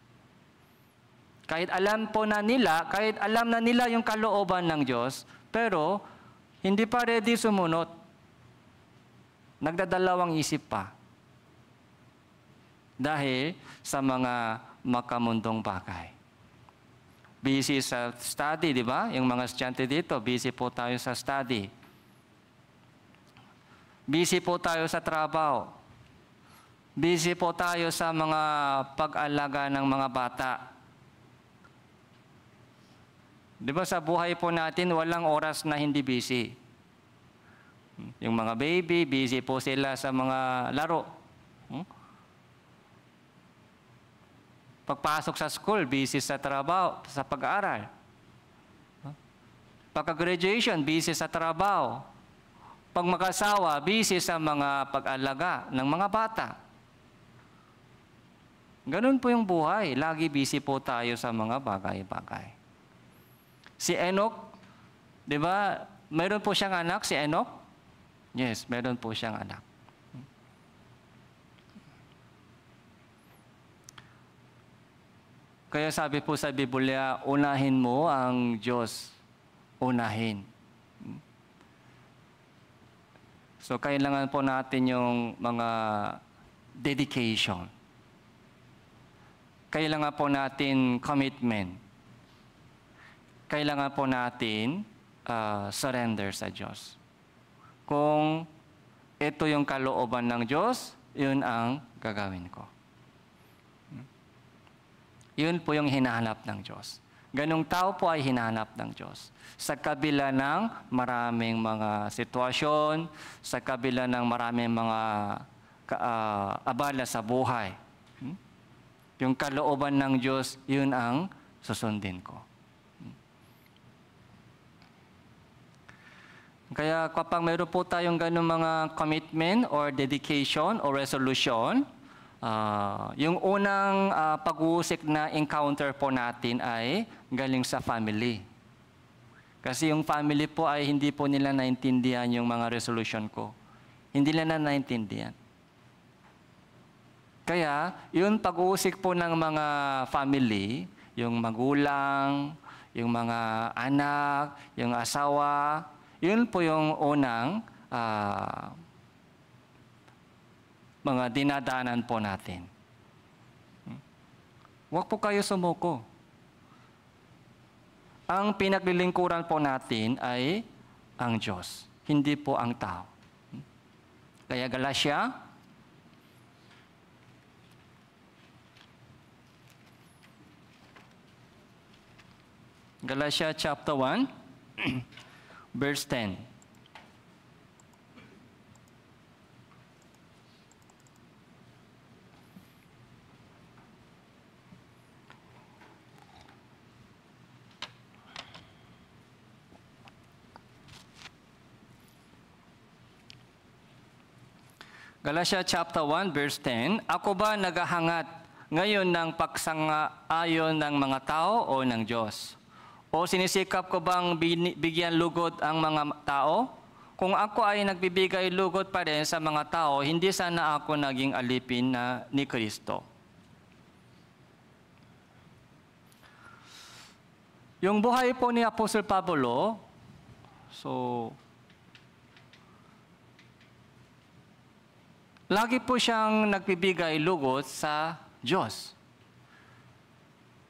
Kahit alam po na nila, kahit alam na nila yung kalooban ng Diyos, pero hindi pa ready sumunod. Nagdadalawang isip pa. Dahil sa mga makamundong bagay. Busy sa study, di ba? Yung mga estudyante dito, busy po tayo sa study. Busy po tayo sa trabaho. Busy po tayo sa mga pag-alaga ng mga bata. Di ba sa buhay po natin, walang oras na hindi busy. Yung mga baby, busy po sila sa mga laro. Pagpasok sa school, busy sa trabaho, sa pag-aaral. Pagka-graduation, busy sa trabaho. Pag mag-asawa, busy sa mga pag-alaga ng mga bata. Ganun po yung buhay. Lagi busy po tayo sa mga bagay-bagay. Si Enoch, di ba, mayroon po siyang anak, si Enoch? Yes, meron po siyang anak. Kaya sabi po sa Biblia, unahin mo ang Diyos. Unahin. So, kailangan po natin yung mga dedication. Kailangan po natin commitment. Kailangan po natin uh, surrender sa Diyos. Kung ito yung kalooban ng Diyos, yun ang gagawin ko. Yun po yung hinahanap ng Diyos. Ganong tao po ay hinahanap ng Diyos. Sa kabila ng maraming mga sitwasyon, sa kabila ng maraming mga uh, abala sa buhay. Hmm, yung kalooban ng Diyos, yun ang susundin ko. Hmm. Kaya kapag mayroon po tayong ganong mga commitment or dedication or resolution, Uh, yung unang uh, pag-uusik na encounter po natin ay galing sa family. Kasi yung family po ay hindi po nila naintindihan yung mga resolution ko. Hindi nila naintindihan. Kaya, yun pag-uusik po ng mga family, yung magulang, yung mga anak, yung asawa, yun po yung unang uh, mga dinadaanan po natin. Huwag po kayo sumuko. Ang pinaglilingkuran po natin ay ang Diyos, hindi po ang tao. Kaya Galatia, Galatia chapter 1, verse 10. Galatia chapter 1 verse 10, Ako ba naghahangat ngayon ng ayon ng mga tao o ng Diyos? O sinisikap ko bang bigyan lugod ang mga tao? Kung ako ay nagbibigay lugod pa rin sa mga tao, hindi sana ako naging alipin na ni Kristo. Yung buhay po ni Apostle Pablo, so Lagi po siyang nagpibigay lugot sa Diyos.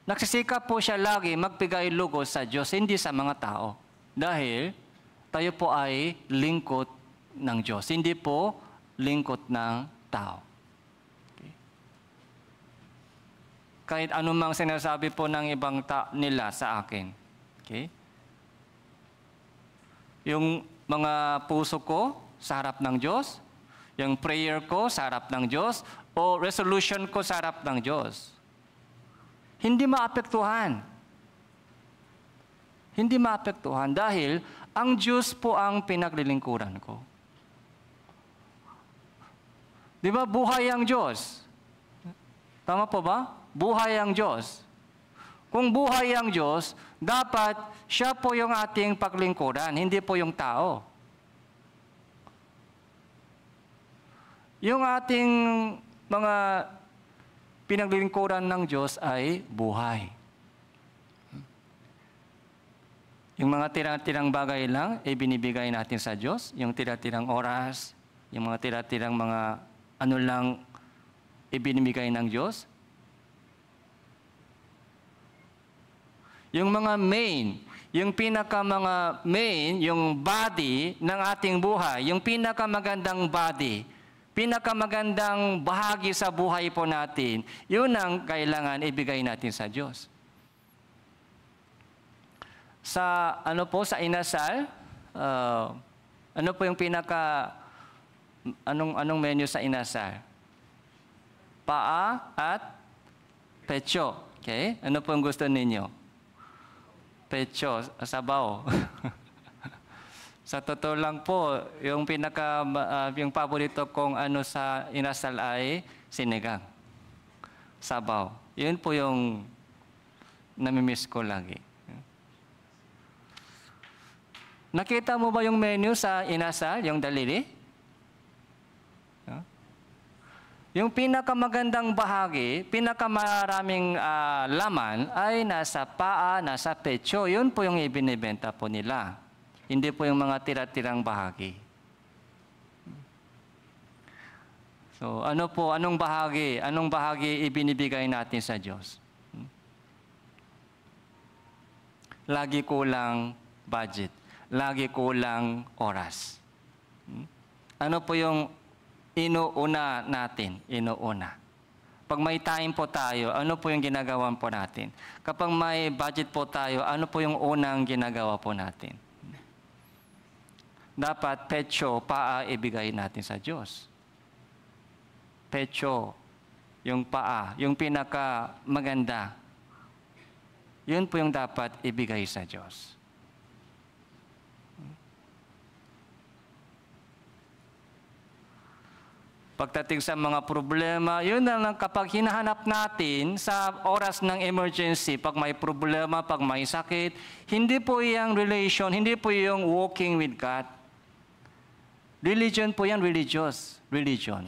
Nagsisikap po siya lagi magbigay lugot sa Diyos, hindi sa mga tao. Dahil tayo po ay lingkot ng Diyos, hindi po lingkot ng tao. Okay. Kahit anumang sinasabi po ng ibang ta- nila sa akin. Okay? Yung mga puso ko sa harap ng Diyos, yung prayer ko sa harap ng Diyos o resolution ko sa harap ng Diyos. Hindi maapektuhan. Hindi maapektuhan dahil ang Diyos po ang pinaglilingkuran ko. Di ba buhay ang Diyos? Tama po ba? Buhay ang Diyos. Kung buhay ang Diyos, dapat siya po yung ating paglingkuran, hindi po yung tao. Yung ating mga pinaglilingkuran ng Diyos ay buhay. Yung mga tira-tirang bagay lang, ay eh, binibigay natin sa Diyos. Yung tira-tirang oras, yung mga tira-tirang mga ano lang ibinibigay eh, ng Diyos? Yung mga main, yung pinaka mga main, yung body ng ating buhay, yung pinakamagandang body, pinakamagandang bahagi sa buhay po natin, yun ang kailangan ibigay natin sa Diyos. Sa ano po sa inasal, uh, ano po yung pinaka anong anong menu sa inasal? Paa at pecho. Okay? Ano po ang gusto ninyo? Pecho, sabaw. Sa totoo lang po, yung pinaka uh, yung paborito kong ano sa inasal ay sinigang. Sabaw. Yun po yung namimiss ko lagi. Nakita mo ba yung menu sa inasal, yung dalili? Yung pinakamagandang bahagi, pinakamaraming uh, laman ay nasa paa, nasa pecho. Yun po yung ibinibenta po nila hindi po yung mga tira-tirang bahagi. So, ano po, anong bahagi, anong bahagi ibinibigay natin sa Diyos? Lagi kulang budget. Lagi kulang oras. Ano po yung inuuna natin? Inuuna. Pag may time po tayo, ano po yung ginagawa po natin? Kapag may budget po tayo, ano po yung unang ginagawa po natin? dapat pecho, paa, ibigay natin sa Diyos. Pecho, yung paa, yung pinaka maganda. Yun po yung dapat ibigay sa Diyos. Pagdating sa mga problema, yun na lang kapag hinahanap natin sa oras ng emergency, pag may problema, pag may sakit, hindi po yung relation, hindi po yung walking with God. Religion po yan, religious. Religion.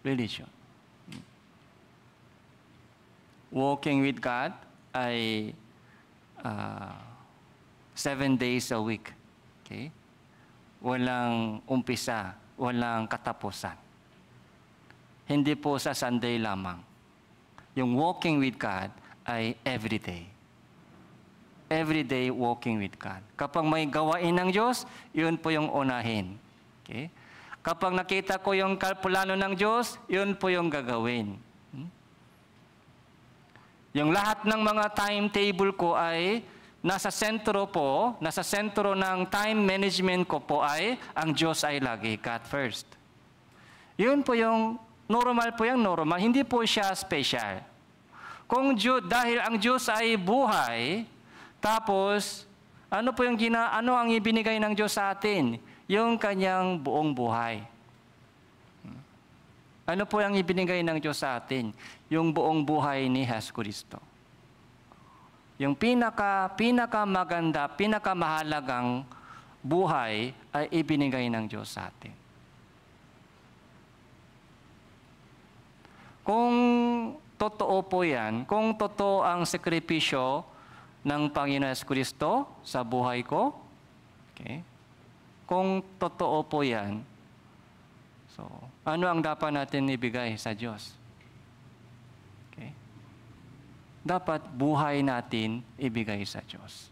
Religion. Walking with God ay uh, seven days a week. Okay? Walang umpisa, walang katapusan. Hindi po sa Sunday lamang. Yung walking with God ay every day everyday walking with God. Kapag may gawain ng Diyos, yun po yung unahin. Okay? Kapag nakita ko yung plano ng Diyos, yun po yung gagawin. Hmm? Yung lahat ng mga timetable ko ay nasa sentro po, nasa sentro ng time management ko po ay ang Diyos ay lagi, God first. Yun po yung normal po yung normal, hindi po siya special. Kung Diyo, dahil ang Diyos ay buhay, tapos, ano po yung gina, ano ang ibinigay ng Diyos sa atin? Yung kanyang buong buhay. Ano po ang ibinigay ng Diyos sa atin? Yung buong buhay ni Jesus Kristo. Yung pinaka, pinaka maganda, pinaka mahalagang buhay ay ibinigay ng Diyos sa atin. Kung totoo po yan, kung totoo ang sakripisyo ng Panginoon Kristo sa buhay ko? Okay. Kung totoo po yan, so, ano ang dapat natin ibigay sa Diyos? Okay. Dapat buhay natin ibigay sa Diyos.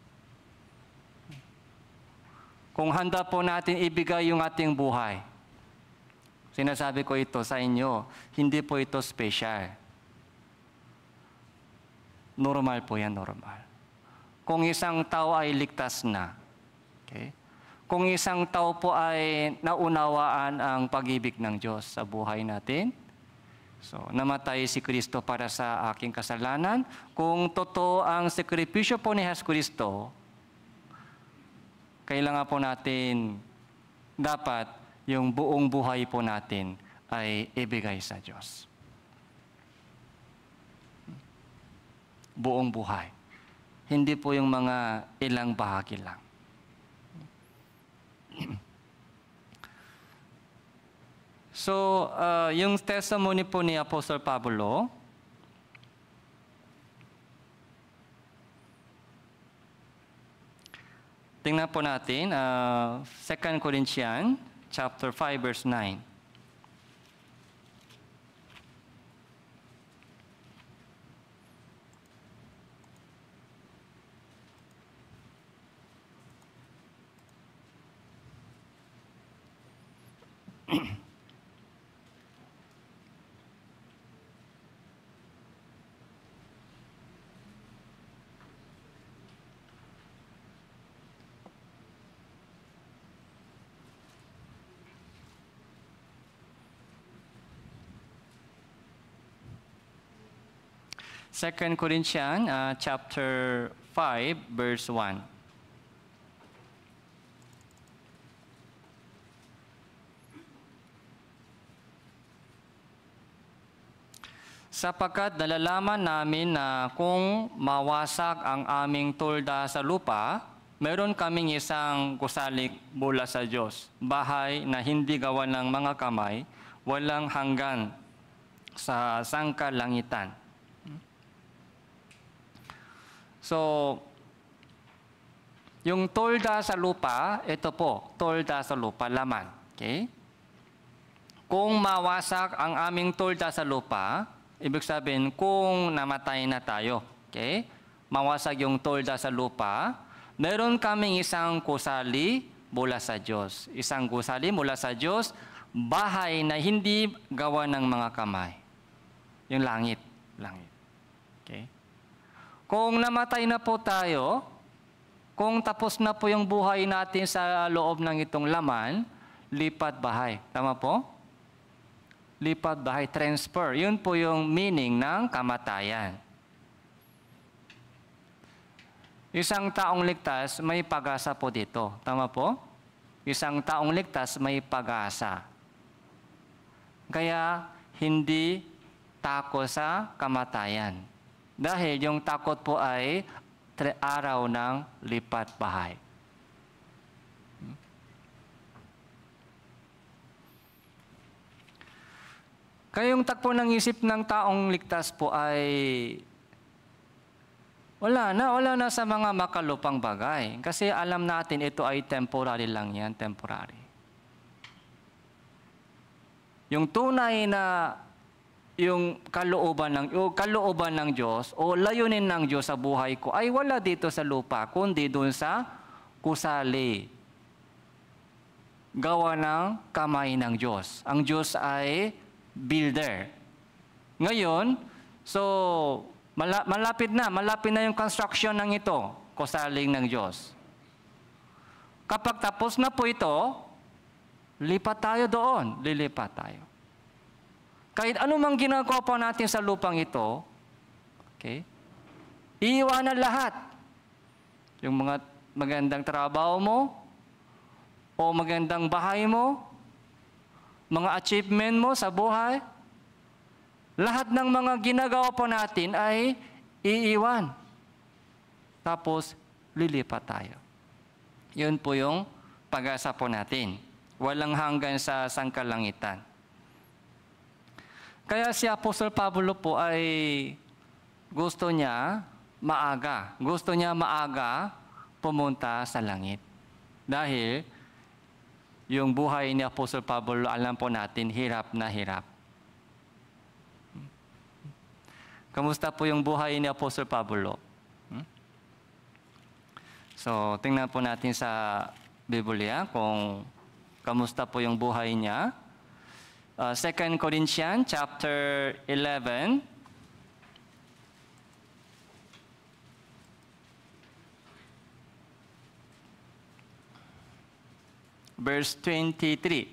Kung handa po natin ibigay yung ating buhay, sinasabi ko ito sa inyo, hindi po ito special. Normal po yan, normal kung isang tao ay ligtas na. Okay? Kung isang tao po ay naunawaan ang pag-ibig ng Diyos sa buhay natin, So, namatay si Kristo para sa aking kasalanan. Kung totoo ang sakripisyo po ni Jesus Kristo, kailangan po natin dapat yung buong buhay po natin ay ibigay sa Diyos. Buong buhay hindi po yung mga ilang bahagi lang. So, uh, yung testimony po ni Apostle Pablo, tingnan po natin, uh, 2 Corinthians chapter 5 verse 9. 2 Corinthians uh, chapter 5 verse 1. Sapagkat nalalaman namin na kung mawasak ang aming tulda sa lupa, meron kaming isang kusalik mula sa Diyos, bahay na hindi gawa ng mga kamay, walang hanggan sa sangkalangitan. So, yung tolda sa lupa, ito po, tolda sa lupa, laman. Okay? Kung mawasak ang aming tolda sa lupa, ibig sabihin kung namatay na tayo. Okay? Mawasak yung tolda sa lupa, meron kaming isang kusali mula sa Diyos. Isang kusali mula sa Diyos, bahay na hindi gawa ng mga kamay. Yung langit. Langit. Okay? Kung namatay na po tayo, kung tapos na po yung buhay natin sa loob ng itong laman, lipat bahay. Tama po? Lipat bahay, transfer. Yun po yung meaning ng kamatayan. Isang taong ligtas, may pag-asa po dito. Tama po? Isang taong ligtas, may pag-asa. Kaya, hindi tako sa kamatayan. Dahil yung takot po ay araw ng lipat bahay. yung takpo ng isip ng taong ligtas po ay wala na, wala na sa mga makalupang bagay. Kasi alam natin ito ay temporary lang yan, temporary. Yung tunay na yung kalooban ng yung kalooban ng Diyos o layunin ng Diyos sa buhay ko ay wala dito sa lupa kundi doon sa kusali. Gawa ng kamay ng Diyos. Ang Diyos ay builder. Ngayon, so malapit na, malapit na yung construction ng ito, kusaling ng Diyos. Kapag tapos na po ito, lipat tayo doon, lilipat tayo. Kahit anumang ginagawa pa natin sa lupang ito, okay, iiwanan lahat. Yung mga magandang trabaho mo, o magandang bahay mo, mga achievement mo sa buhay, lahat ng mga ginagawa pa natin ay iiwan. Tapos, lilipat tayo. Yun po yung pag-asa po natin. Walang hanggan sa sangkalangitan. Kaya si Apostol Pablo po ay gusto niya maaga. Gusto niya maaga pumunta sa langit. Dahil yung buhay ni Apostol Pablo, alam po natin, hirap na hirap. Kamusta po yung buhay ni Apostol Pablo? Hmm? So, tingnan po natin sa Biblia kung kamusta po yung buhay niya uh, 2 Corinthians chapter 11. Verse 23.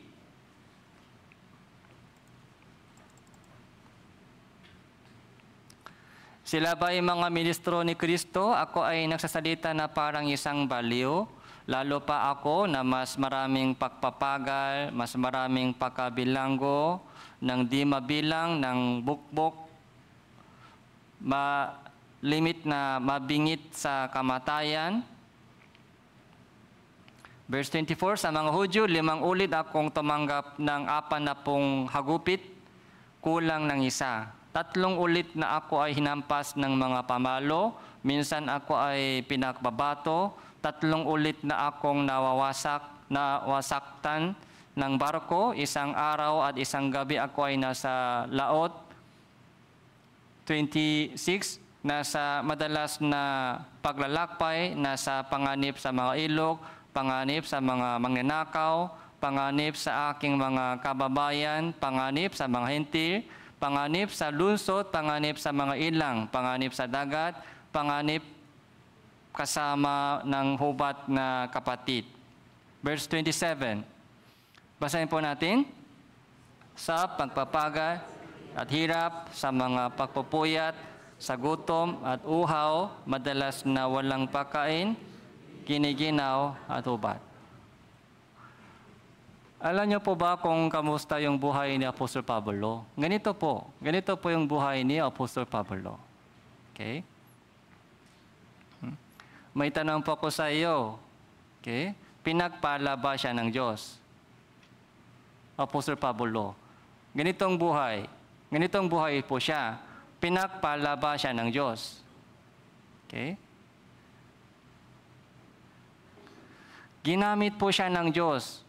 Sila ba'y mga ministro ni Kristo? Ako ay nagsasalita na parang isang baliw Lalo pa ako na mas maraming pagpapagal, mas maraming pakabilanggo, ng di mabilang, ng bukbok, ma limit na mabingit sa kamatayan. Verse 24, sa mga Hudyo, limang ulit akong tumanggap ng apan na pong hagupit, kulang ng isa. Tatlong ulit na ako ay hinampas ng mga pamalo, minsan ako ay pinakbabato, tatlong ulit na akong nawawasak, nawasaktan ng barko. Isang araw at isang gabi ako ay nasa laot. 26, nasa madalas na paglalakbay, nasa panganib sa mga ilog, panganib sa mga mangnanakaw, panganib sa aking mga kababayan, panganib sa mga hintil, panganib sa lunsod, panganib sa mga ilang, panganib sa dagat, panganib kasama ng hubat na kapatid. Verse 27. Basahin po natin. Sa pagpapaga at hirap, sa mga pagpupuyat, sa gutom at uhaw, madalas na walang pakain, kiniginaw at hubat. Alam niyo po ba kung kamusta yung buhay ni Apostol Pablo? Ganito po. Ganito po yung buhay ni Apostol Pablo. Okay? may tanong po ko sa iyo. Okay? Pinagpala ba siya ng Diyos? Apostle Pablo. Ganitong buhay, ganitong buhay po siya. Pinagpala ba siya ng Diyos? Okay? Ginamit po siya ng Diyos.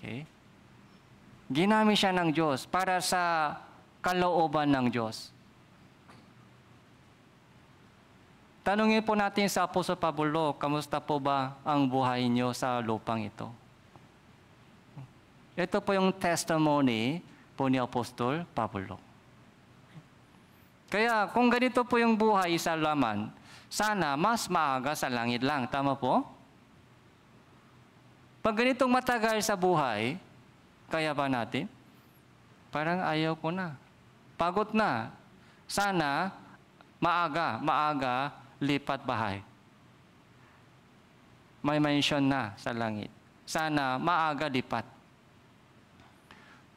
Okay? Ginamit siya ng Diyos para sa kalooban ng Diyos. Tanungin po natin sa Apostol Pablo, kamusta po ba ang buhay niyo sa lupang ito? Ito po yung testimony po ni Apostol Pablo. Kaya kung ganito po yung buhay sa laman, sana mas maaga sa langit lang. Tama po? Pag ganitong matagal sa buhay, kaya ba natin? Parang ayaw ko na. Pagod na. Sana maaga, maaga lipat bahay. May mansion na sa langit. Sana maaga lipat.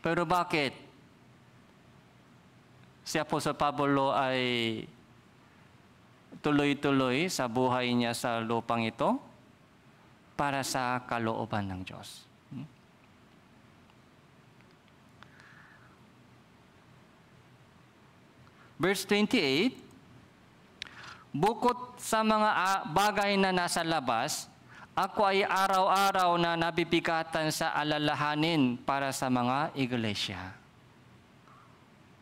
Pero bakit? Si Apostol Pablo ay tuloy-tuloy sa buhay niya sa lupang ito para sa kalooban ng Diyos. Hmm? Verse 28, Bukod sa mga ah, bagay na nasa labas, ako ay araw-araw na nabibigatan sa alalahanin para sa mga iglesia.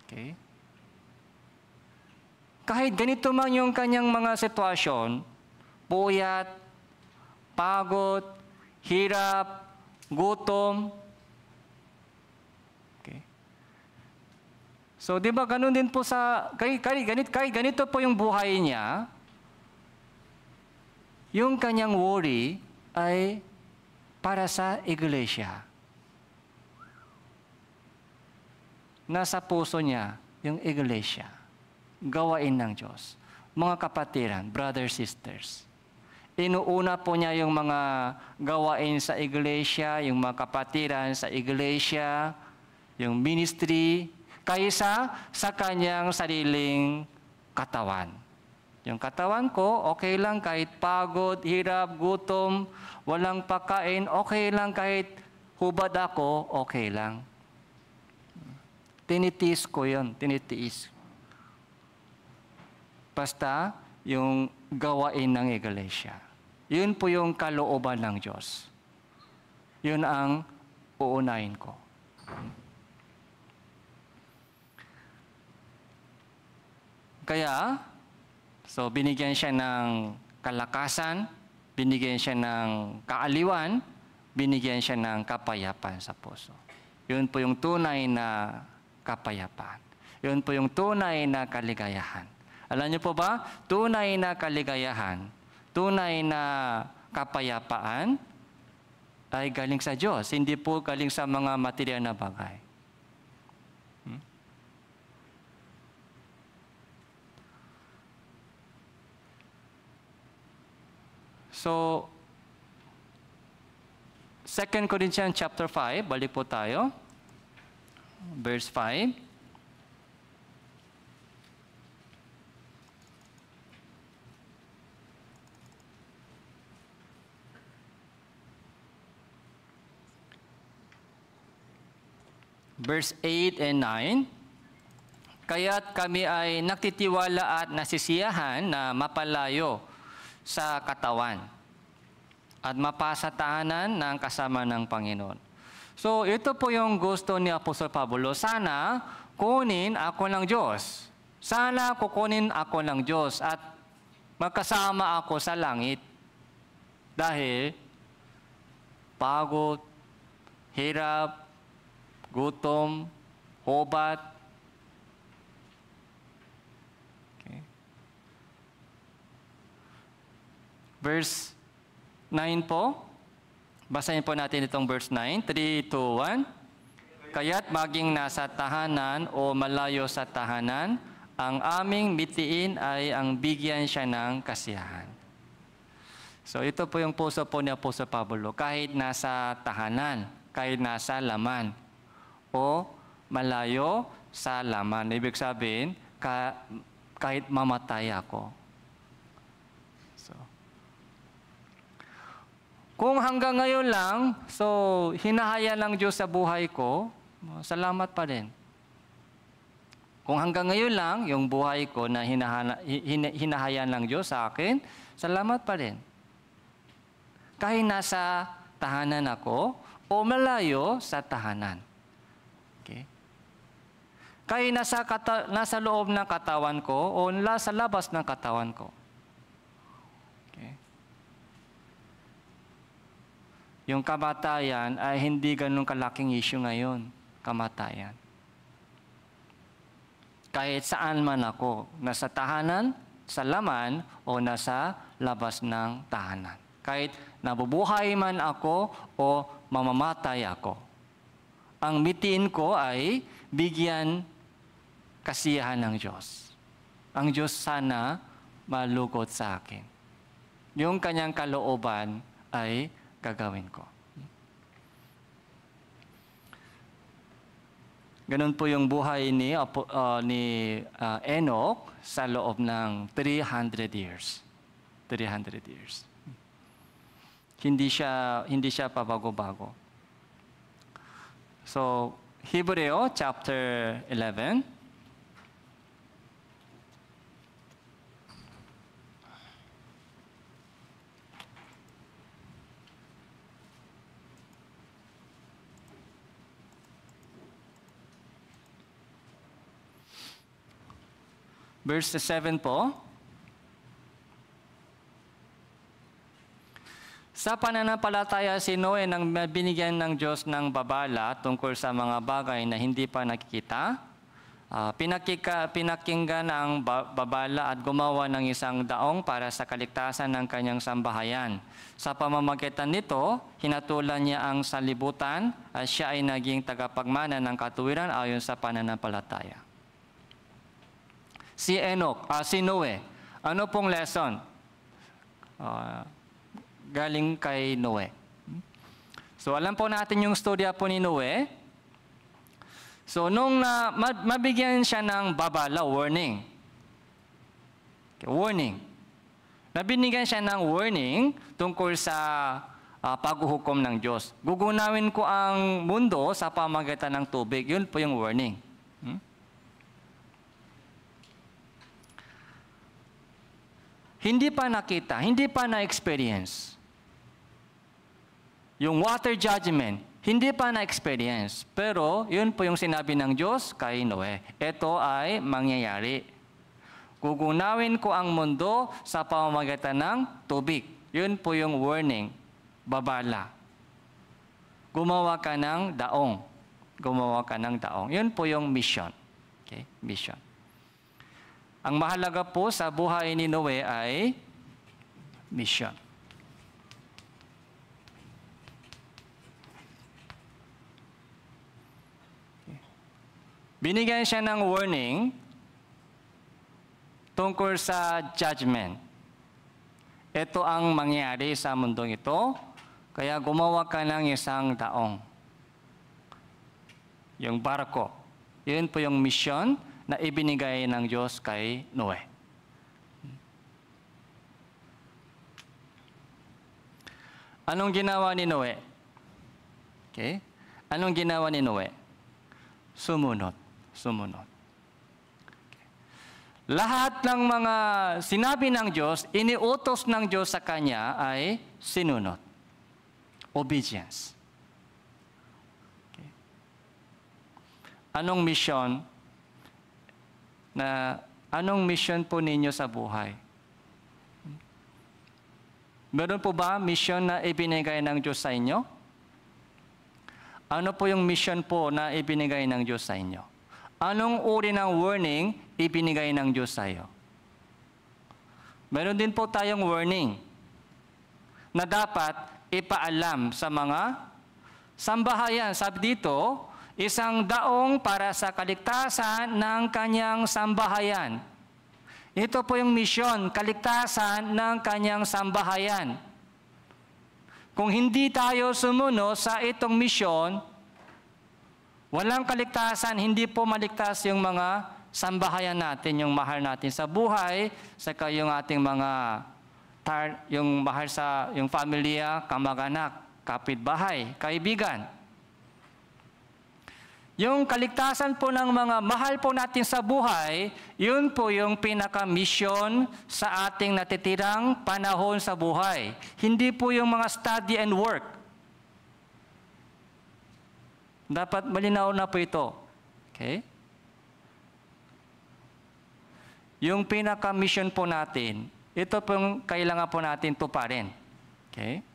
Okay? Kahit ganito man yung kanyang mga sitwasyon, puyat, pagod, hirap, gutom, So, di ba ganun din po sa, kahit, kahit, ganit, kahit ganito po yung buhay niya, yung kanyang worry ay para sa iglesia. Nasa puso niya yung iglesia. Gawain ng Diyos. Mga kapatiran, brothers, sisters, inuuna po niya yung mga gawain sa iglesia, yung mga kapatiran sa iglesia, yung ministry, kaysa sa kanyang sariling katawan. Yung katawan ko, okay lang kahit pagod, hirap, gutom, walang pagkain, okay lang kahit hubad ako, okay lang. Tinitiis ko yun, tinitiis. Basta yung gawain ng iglesia. Yun po yung kalooban ng Diyos. Yun ang uunahin ko. Kaya, so binigyan siya ng kalakasan, binigyan siya ng kaaliwan, binigyan siya ng kapayapaan sa puso. Yun po yung tunay na kapayapaan. Yun po yung tunay na kaligayahan. Alam niyo po ba? Tunay na kaligayahan, tunay na kapayapaan ay galing sa Diyos, hindi po galing sa mga material na bagay. So, 2 Corinthians chapter 5, balik po tayo. Verse 5. Verse 8 and 9. Kaya't kami ay nagtitiwala at nasisiyahan na mapalayo sa katawan at mapasa tahanan ng kasama ng Panginoon. So, ito po yung gusto ni Apostol Pablo. Sana kunin ako ng Diyos. Sana kukunin ako ng Diyos at magkasama ako sa langit. Dahil pagod, hirap, gutom, hobat, verse 9 po. Basahin po natin itong verse 9. 3, 2, 1. Kaya't maging nasa tahanan o malayo sa tahanan, ang aming bitiin ay ang bigyan siya ng kasiyahan. So ito po yung puso po ni Apostol Pablo. Kahit nasa tahanan, kahit nasa laman, o malayo sa laman. Ibig sabihin, ka, kahit mamatay ako, Kung hanggang ngayon lang, so hinahaya ng Diyos sa buhay ko, salamat pa din. Kung hanggang ngayon lang, yung buhay ko na hinahana, hin, hinahaya ng Diyos sa akin, salamat pa din. Kahit nasa tahanan ako o malayo sa tahanan. Okay? Kahit nasa, kata, nasa loob ng katawan ko o nasa labas ng katawan ko. yung kamatayan ay hindi ganun kalaking issue ngayon, kamatayan. Kahit saan man ako, nasa tahanan, sa laman, o nasa labas ng tahanan. Kahit nabubuhay man ako o mamamatay ako. Ang mitin ko ay bigyan kasiyahan ng Diyos. Ang Diyos sana malugod sa akin. Yung kanyang kalooban ay gagawin ko. Ganun po yung buhay ni, uh, ni uh, Enoch sa loob ng 300 years. 300 years. Hindi siya, hindi siya pabago-bago. So, Hebreo chapter 11, Verse 7 po. Sa pananampalataya si Noe nang binigyan ng Diyos ng babala tungkol sa mga bagay na hindi pa nakikita, Uh, pinakika, pinakinggan ang babala at gumawa ng isang daong para sa kaligtasan ng kanyang sambahayan. Sa pamamagitan nito, hinatulan niya ang salibutan at siya ay naging tagapagmana ng katuwiran ayon sa pananampalataya si Enoch, uh, si Noe. Ano pong lesson? Uh, galing kay Noe. So alam po natin yung storya po ni Noe. So nung na, mabigyan siya ng babala, warning. Okay, warning. Nabinigyan siya ng warning tungkol sa uh, paghuhukom ng Diyos. Gugunawin ko ang mundo sa pamagitan ng tubig. Yun po yung warning. Hindi pa nakita, hindi pa na-experience. Yung water judgment, hindi pa na-experience. Pero, yun po yung sinabi ng Diyos kay Noe. Ito ay mangyayari. Gugunawin ko ang mundo sa pamamagitan ng tubig. Yun po yung warning. Babala. Gumawa ka ng daong. Gumawa ka ng daong. Yun po yung mission. Okay? Mission. Ang mahalaga po sa buhay ni Noe ay mission. Binigyan siya ng warning tungkol sa judgment. Ito ang mangyari sa mundong ito, kaya gumawa ka ng isang taong. Yung barko. Yun po yung mission na ibinigay ng Diyos kay Noe. Anong ginawa ni Noe? Okay? Anong ginawa ni Noe? Sumunod. Sumunod. Lahat ng mga sinabi ng Diyos, iniutos ng Diyos sa kanya ay sinunod. Obedience. Okay. Anong mission na anong mission po ninyo sa buhay? Meron po ba mission na ibinigay ng Diyos sa inyo? Ano po yung mission po na ibinigay ng Diyos sa inyo? Anong uri ng warning ibinigay ng Diyos sa iyo? Meron din po tayong warning na dapat ipaalam sa mga sambahayan. Sabi dito, Isang daong para sa kaligtasan ng kanyang sambahayan. Ito po yung misyon, kaligtasan ng kanyang sambahayan. Kung hindi tayo sumuno sa itong misyon, walang kaligtasan, hindi po maligtas yung mga sambahayan natin, yung mahal natin sa buhay, sa kayong ating mga tar, yung mahal sa yung pamilya, kamag-anak, kapitbahay, kaibigan. Yung kaligtasan po ng mga mahal po natin sa buhay, yun po yung pinaka-mission sa ating natitirang panahon sa buhay. Hindi po yung mga study and work. Dapat malinaw na po ito. Okay? Yung pinaka-mission po natin, ito pong kailangan po natin tuparin. Okay?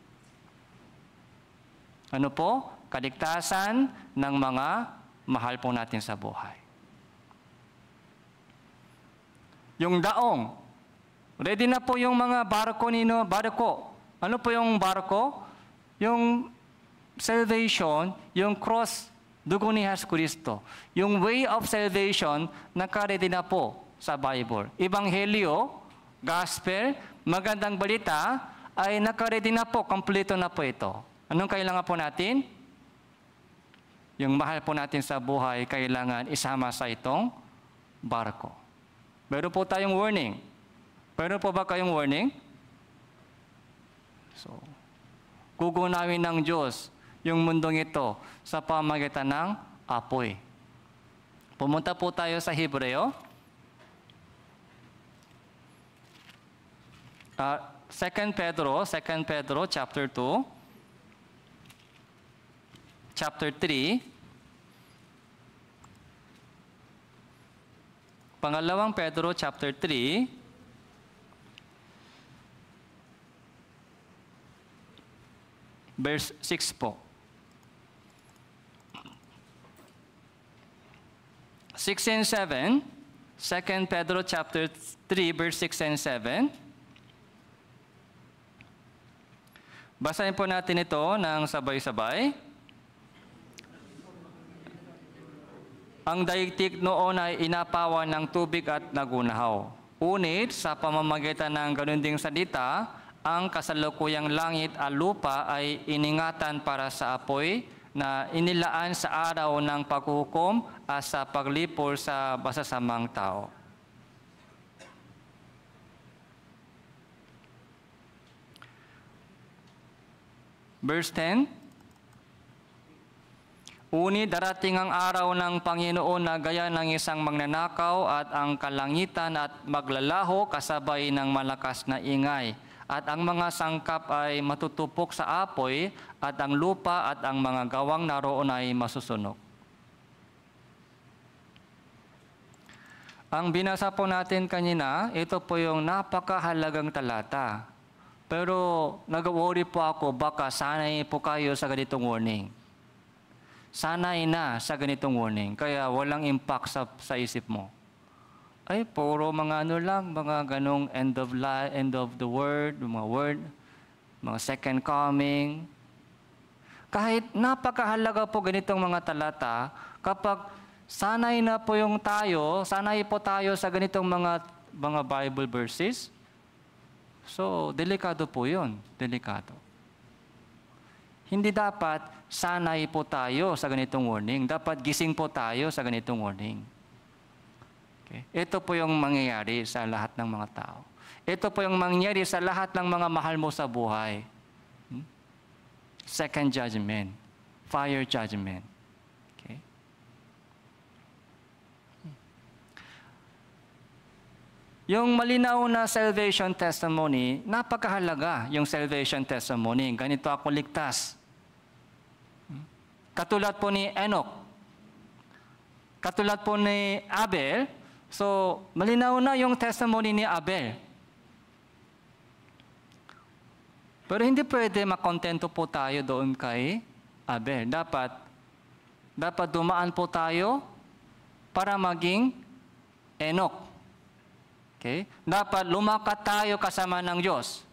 Ano po? Kaligtasan ng mga mahal po natin sa buhay. Yung daong, ready na po yung mga barko nino, barko. Ano po yung barko? Yung salvation, yung cross, dugo ni Jesus Kristo. Yung way of salvation, nakaredy na po sa Bible. Ebanghelyo, gospel, magandang balita, ay nakaredy na po, kompleto na po ito. Anong kailangan po natin? yung mahal po natin sa buhay, kailangan isama sa itong barko. Meron po tayong warning. Meron po ba kayong warning? So, gugunawin ng Diyos yung mundong ito sa pamagitan ng apoy. Pumunta po tayo sa Hebreo. Uh, ah, 2 Pedro, 2 Pedro chapter 2 chapter 3, pangalawang Pedro chapter 3, verse 6 po. 6 and 7, 2 Pedro chapter 3 verse 6 and 7. Basahin po natin ito ng sabay-sabay. Ang daigtik noon ay inapawan ng tubig at nagunahaw. Unit sa pamamagitan ng ganun ding salita, ang kasalukuyang langit at lupa ay iningatan para sa apoy na inilaan sa araw ng paghukom at sa paglipol sa basasamang tao. Verse 10, Uni darating ang araw ng Panginoon na gaya ng isang magnanakaw at ang kalangitan at maglalaho kasabay ng malakas na ingay. At ang mga sangkap ay matutupok sa apoy at ang lupa at ang mga gawang naroon ay masusunog. Ang binasa po natin kanina, ito po yung napakahalagang talata. Pero nag-worry po ako, baka sanay po kayo sa ganitong warning sanay na sa ganitong warning. Kaya walang impact sa, sa isip mo. Ay, puro mga ano lang, mga ganong end of, life, end of the word, mga word, mga second coming. Kahit napakahalaga po ganitong mga talata, kapag sanay na po yung tayo, sanay po tayo sa ganitong mga, mga Bible verses, so delikado po yun, delikado. Hindi dapat sanay po tayo sa ganitong warning. Dapat gising po tayo sa ganitong warning. Okay? Ito po yung mangyayari sa lahat ng mga tao. Ito po yung mangyayari sa lahat ng mga mahal mo sa buhay. Hmm? Second judgment. Fire judgment. Okay? Yung malinaw na salvation testimony, napakahalaga yung salvation testimony. Ganito ako ligtas Katulad po ni Enoch. Katulad po ni Abel. So, malinaw na yung testimony ni Abel. Pero hindi pwede makontento po tayo doon kay Abel. Dapat, dapat dumaan po tayo para maging Enoch. Okay? Dapat lumakat tayo kasama ng Diyos.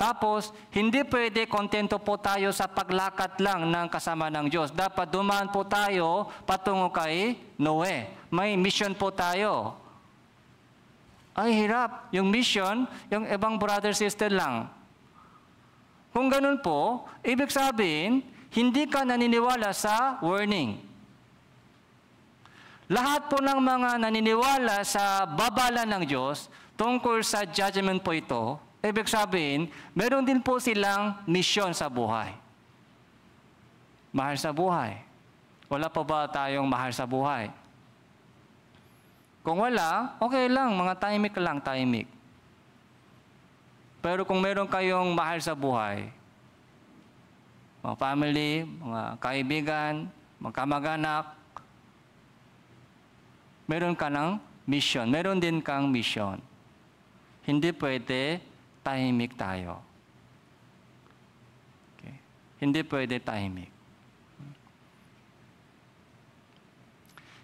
Tapos, hindi pwede kontento po tayo sa paglakad lang ng kasama ng Diyos. Dapat dumaan po tayo patungo kay Noe. May mission po tayo. Ay, hirap. Yung mission, yung ibang brother sister lang. Kung ganun po, ibig sabihin, hindi ka naniniwala sa warning. Lahat po ng mga naniniwala sa babala ng Diyos, tungkol sa judgment po ito, Ibig sabihin, meron din po silang misyon sa buhay. Mahal sa buhay. Wala pa ba tayong mahal sa buhay? Kung wala, okay lang, mga timing lang, timing. Pero kung meron kayong mahal sa buhay, mga family, mga kaibigan, mga kamag-anak, meron ka ng mission. Meron din kang mission. Hindi pwede tahimik tayo. Okay. Hindi pwede tahimik.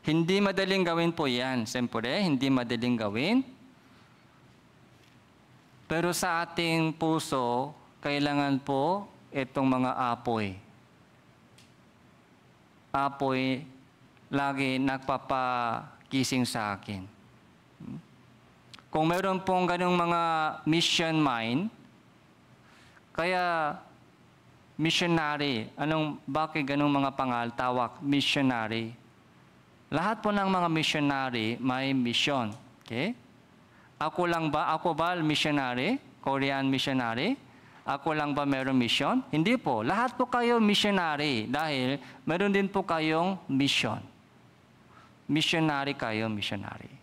Hindi madaling gawin po yan. Siyempre, hindi madaling gawin. Pero sa ating puso, kailangan po itong mga apoy. Apoy lagi nagpapagising sa akin. Kung meron pong ganong mga mission mind, kaya missionary, anong, bakit ganung mga pangal, tawag, missionary. Lahat po ng mga missionary may mission. Okay? Ako lang ba, ako ba missionary? Korean missionary? Ako lang ba meron mission? Hindi po. Lahat po kayo missionary dahil meron din po kayong mission. Missionary kayo, missionary.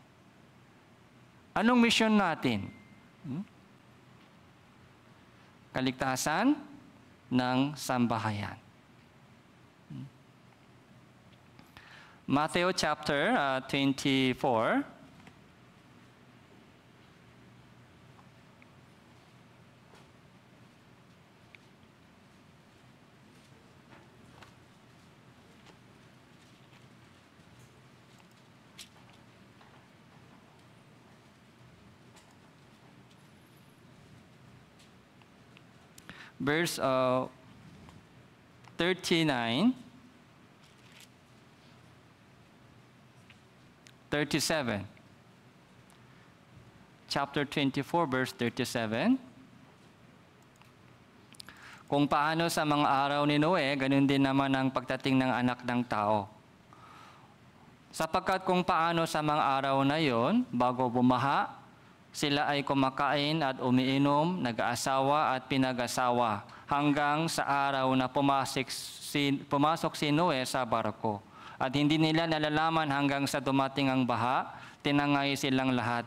Anong mission natin? Hmm? Kaligtasan ng sambahayan. Hmm? Matthew chapter uh, ah, 24 verse uh, 39, 37. Chapter 24, verse 37. Kung paano sa mga araw ni Noe, ganun din naman ang pagdating ng anak ng tao. Sapagkat kung paano sa mga araw na yon, bago bumaha, sila ay kumakain at umiinom, nag-aasawa at pinag-asawa hanggang sa araw na pumasik si, pumasok si Noe sa barko. At hindi nila nalalaman hanggang sa dumating ang baha, tinangay silang lahat.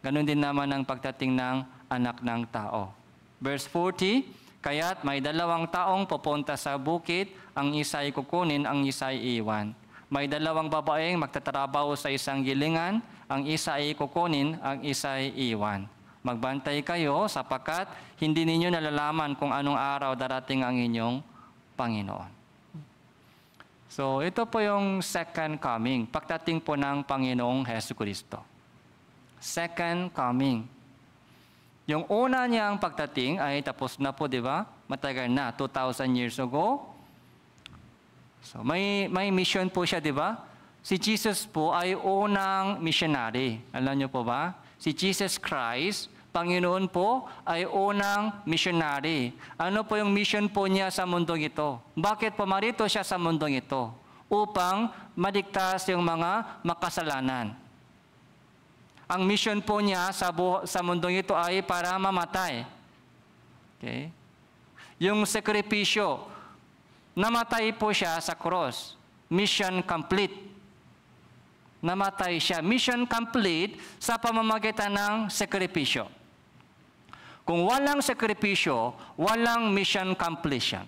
Ganun din naman ang pagdating ng anak ng tao. Verse 40, Kaya't may dalawang taong pupunta sa bukid, ang isa ay kukunin, ang isa'y iwan. May dalawang babaeng magtatrabaho sa isang gilingan, ang isa ay kukunin, ang isa ay iwan. Magbantay kayo sapakat hindi ninyo nalalaman kung anong araw darating ang inyong Panginoon. So, ito po yung second coming, pagdating po ng Panginoong Heso Kristo. Second coming. Yung una niyang pagdating ay tapos na po, di ba? Matagal na, 2,000 years ago. So, may, may mission po siya, di ba? Si Jesus po ay unang missionary. Alam niyo po ba? Si Jesus Christ, Panginoon po, ay unang missionary. Ano po yung mission po niya sa mundong ito? Bakit po marito siya sa mundong ito? Upang maligtas yung mga makasalanan. Ang mission po niya sa, sa mundong ito ay para mamatay. Okay? Yung sakripisyo, namatay po siya sa cross. Mission complete namatay siya. Mission complete sa pamamagitan ng sakripisyo. Kung walang sakripisyo, walang mission completion.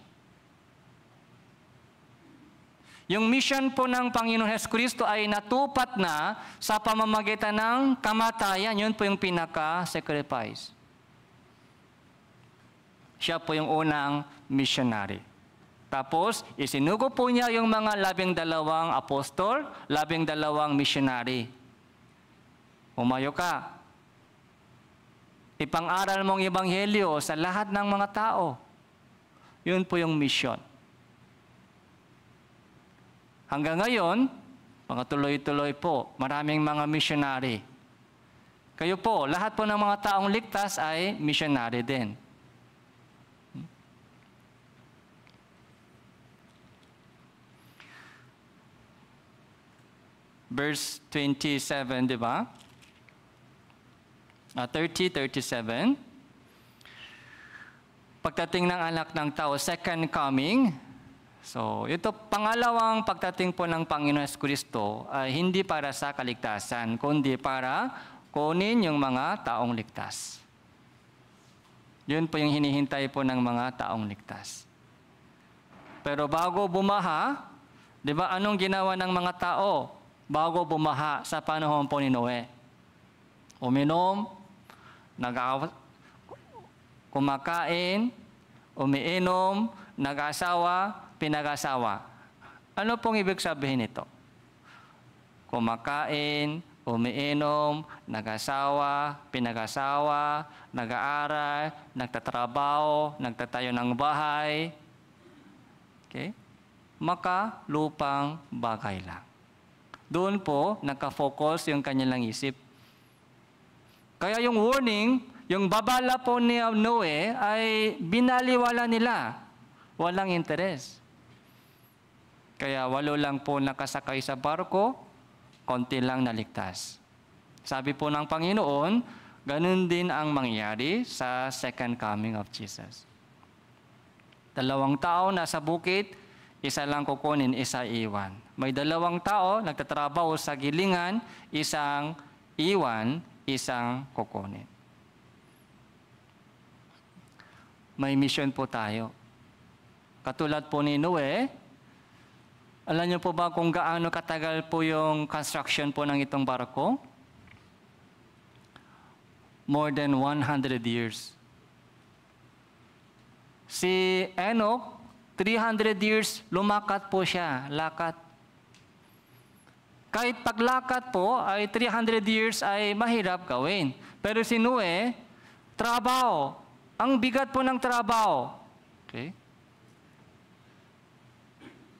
Yung mission po ng Panginoon Hesus Kristo ay natupat na sa pamamagitan ng kamatayan. Yun po yung pinaka-sacrifice. Siya po yung unang missionary. Tapos, isinugo po niya yung mga labing dalawang apostol, labing dalawang missionary. Umayo ka. Ipang-aral mong ebanghelyo sa lahat ng mga tao. Yun po yung mission. Hanggang ngayon, mga tuloy-tuloy po, maraming mga missionary. Kayo po, lahat po ng mga taong ligtas ay missionary din. verse 27, di ba? Uh, 30, 37. Pagdating ng anak ng tao, second coming. So, ito pangalawang pagdating po ng Panginoon Kristo uh, hindi para sa kaligtasan, kundi para kunin yung mga taong ligtas. Yun po yung hinihintay po ng mga taong ligtas. Pero bago bumaha, 'di ba anong ginawa ng mga tao? bago bumaha sa panahon po ni Noe. Uminom, nag kumakain, umiinom, nag-asawa, pinag-asawa. Ano pong ibig sabihin nito? Kumakain, umiinom, nag-asawa, pinag-asawa, nag-aaral, nagtatrabaho, nagtatayo ng bahay. Okay? Makalupang bagay lang doon po nakafocus yung kanilang isip. Kaya yung warning, yung babala po ni Noe ay binaliwala nila. Walang interes. Kaya walo lang po nakasakay sa barko, konti lang naligtas. Sabi po ng Panginoon, ganun din ang mangyari sa second coming of Jesus. Dalawang tao nasa bukit, isa lang kukunin, isa iwan. May dalawang tao nagtatrabaho sa gilingan, isang iwan, isang kukunin. May mission po tayo. Katulad po ni Noe, alam niyo po ba kung gaano katagal po yung construction po ng itong barko? More than 100 years. Si Enoch, 300 years, lumakat po siya, lakat. Kahit paglakat po, ay 300 years ay mahirap gawin. Pero si Noe, trabaho. Ang bigat po ng trabaho. Okay?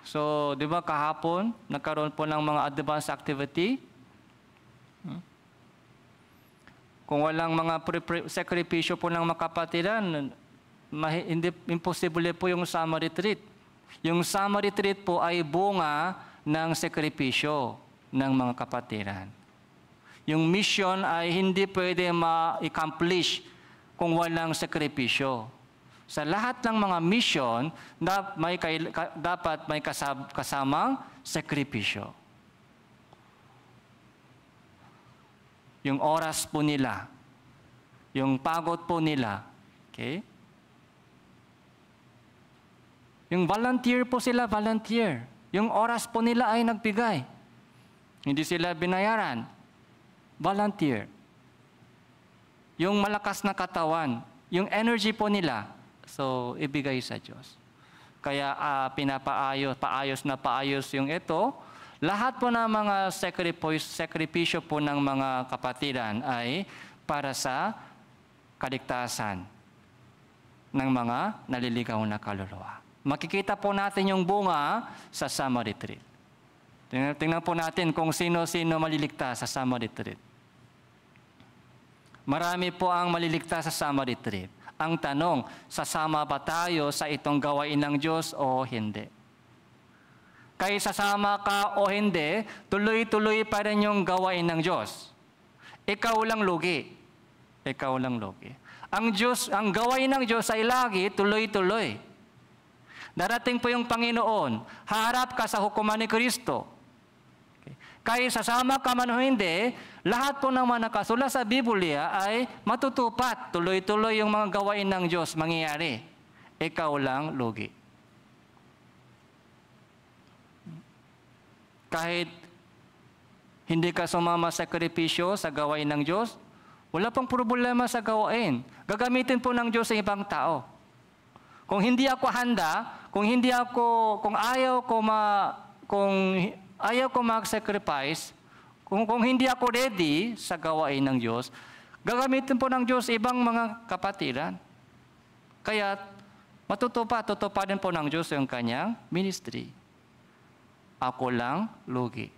So, di ba kahapon, nagkaroon po ng mga advanced activity. Hmm? Kung walang mga sacrificio po ng makapatiran, hindi, imposible po yung summer retreat. Yung summer retreat po ay bunga ng sakripisyo ng mga kapatiran. Yung mission ay hindi pwede ma-accomplish kung walang sakripisyo. Sa lahat ng mga mission, da, may dapat may kasab, kasamang sakripisyo. Yung oras po nila, yung pagod po nila, okay? Yung volunteer po sila, volunteer. Yung oras po nila ay nagbigay. Hindi sila binayaran. Volunteer. Yung malakas na katawan, yung energy po nila, so ibigay sa Diyos. Kaya uh, pinapaayos, paayos na paayos yung ito. Lahat po ng mga sacrifice po ng mga kapatiran ay para sa kaligtasan ng mga naliligaw na kaluluwa. Makikita po natin yung bunga sa summer retreat. Tingnan, tingnan po natin kung sino-sino maliligtas sa summer retreat. Marami po ang maliligtas sa summer retreat. Ang tanong, sasama ba tayo sa itong gawain ng Diyos o hindi? Kaya sasama ka o hindi, tuloy-tuloy pa rin yung gawain ng Diyos. Ikaw lang lugi. Ikaw lang lugi. Ang Diyos, ang gawain ng Diyos ay lagi tuloy-tuloy. Darating po yung Panginoon, haharap ka sa hukuman ni Kristo. Okay. Kahit sasama ka man o hindi, lahat po ng mga nakasula sa Biblia ay matutupat. Tuloy-tuloy yung mga gawain ng Diyos mangyayari. Ikaw lang lugi. Kahit hindi ka sumama sa sakripisyo sa gawain ng Diyos, wala pang problema sa gawain. Gagamitin po ng Diyos sa ibang tao. Kung hindi ako handa, kung hindi ako, kung ayaw ko ma, kung ayaw ko mag-sacrifice, kung, kung hindi ako ready sa gawain ng Diyos, gagamitin po ng Diyos ibang mga kapatiran. Kaya matutupa, tutupadin po ng Diyos yung kanyang ministry. Ako lang lugi.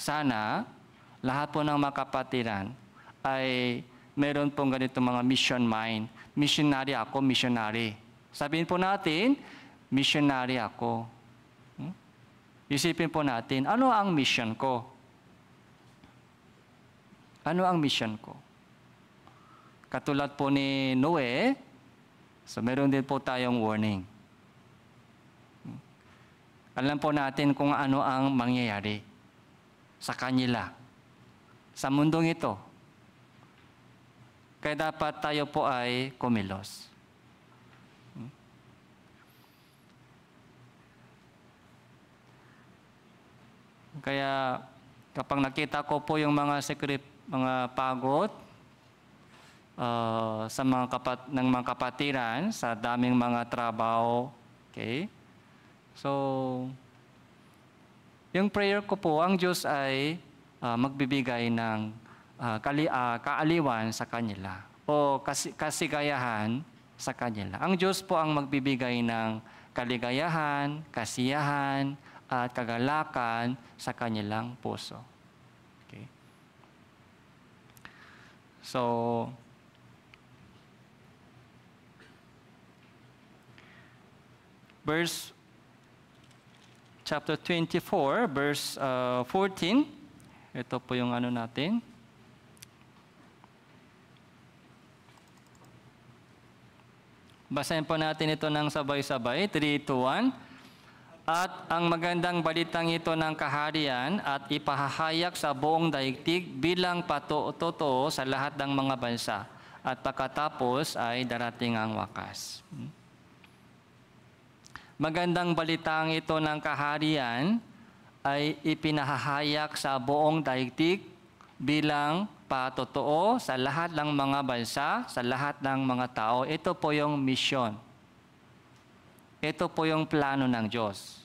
Sana lahat po ng mga kapatiran ay meron pong ganito mga mission mind missionary ako, missionary. Sabihin po natin, missionary ako. Hmm? Isipin po natin, ano ang mission ko? Ano ang mission ko? Katulad po ni Noe, so meron din po tayong warning. Hmm? Alam po natin kung ano ang mangyayari sa kanila, sa mundong ito, kaya dapat tayo po ay kumilos. Kaya kapag nakita ko po yung mga secret, mga pagod uh, sa mga kapat ng mga kapatiran sa daming mga trabaho, okay? So yung prayer ko po, ang Diyos ay uh, magbibigay ng uh, kali, uh, kaaliwan sa kanila o kasi, kasigayahan sa kanila. Ang Diyos po ang magbibigay ng kaligayahan, kasiyahan, at kagalakan sa kanilang puso. Okay? So, verse chapter 24, verse uh, ah, 14. Ito po yung ano natin. Basahin po natin ito ng sabay-sabay. 3, 2, 1. At ang magandang balitang ito ng kaharian at ipahahayag sa buong daigdig bilang patotoo sa lahat ng mga bansa. At pagkatapos ay darating ang wakas. Magandang balitang ito ng kaharian ay ipinahahayag sa buong daigdig bilang magpatotoo sa lahat ng mga bansa, sa lahat ng mga tao. Ito po yung mission. Ito po yung plano ng Diyos.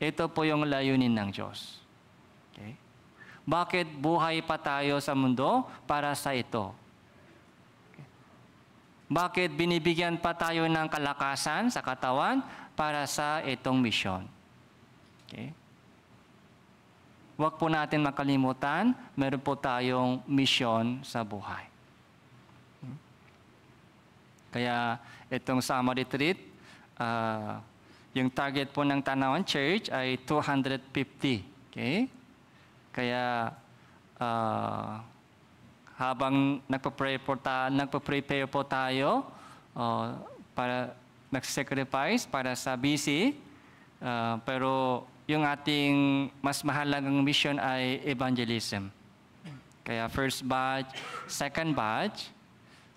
Ito po yung layunin ng Diyos. Okay? Bakit buhay pa tayo sa mundo para sa ito? Okay. Bakit binibigyan pa tayo ng kalakasan sa katawan para sa itong mission? Okay? Huwag po natin makalimutan, meron po tayong misyon sa buhay. Kaya itong summer retreat, uh, yung target po ng Tanawan Church ay 250. Okay? Kaya uh, habang nagpa-pray po ta, nagpa-prepare po tayo uh, para nag-sacrifice para sa BC, uh, pero yung ating mas mahalagang mission ay evangelism. Kaya first batch, second batch.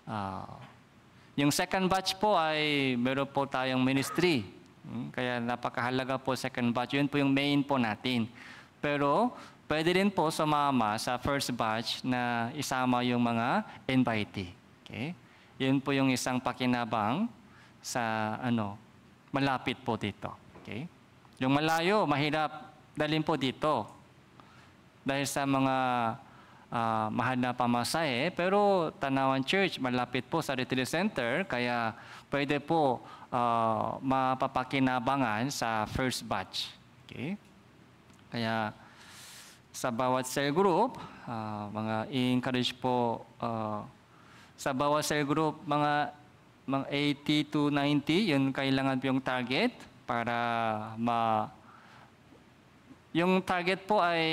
Uh, yung second batch po ay meron po tayong ministry. Hmm, kaya napakahalaga po second batch. Yun po yung main po natin. Pero pwede rin po mama sa first batch na isama yung mga invitee. Okay? Yun po yung isang pakinabang sa ano, malapit po dito. Okay? Yung malayo, mahirap dalhin po dito. Dahil sa mga uh, mahal na pamasahe, pero Tanawan Church malapit po sa Retreat Center, kaya pwede po uh, mapapakinabangan sa first batch. Okay? Kaya sa bawat cell group, uh, mga encourage po uh, sa bawat cell group, mga, mga 80 to 90, yun kailangan po yung target para ma... Yung target po ay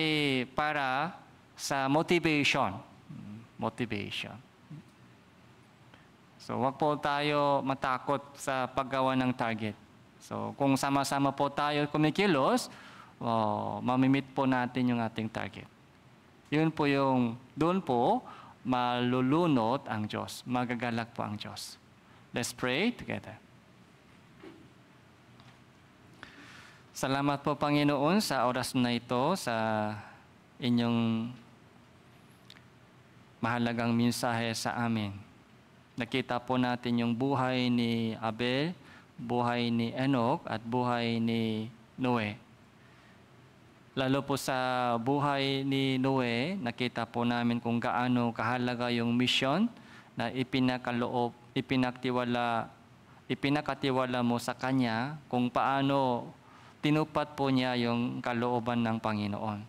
para sa motivation. Motivation. So, wag po tayo matakot sa paggawa ng target. So, kung sama-sama po tayo kumikilos, oh, mamimit po natin yung ating target. Yun po yung, doon po, malulunod ang Diyos. Magagalak po ang Diyos. Let's pray together. Salamat po Panginoon sa oras na ito, sa inyong mahalagang mensahe sa amin. Nakita po natin yung buhay ni Abel, buhay ni Enoch at buhay ni Noe. Lalo po sa buhay ni Noe, nakita po namin kung gaano kahalaga yung mission na ipinakaloob, ipinaktiwala, ipinakatiwala mo sa kanya kung paano tinupad po niya yung kalooban ng Panginoon.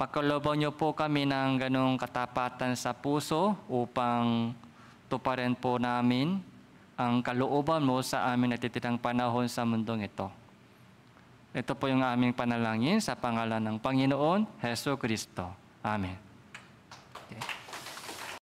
Pakaloban niyo po kami ng ganong katapatan sa puso upang tuparin po namin ang kalooban mo sa amin natitirang panahon sa mundong ito. Ito po yung aming panalangin sa pangalan ng Panginoon, Heso Kristo. Amen. Okay.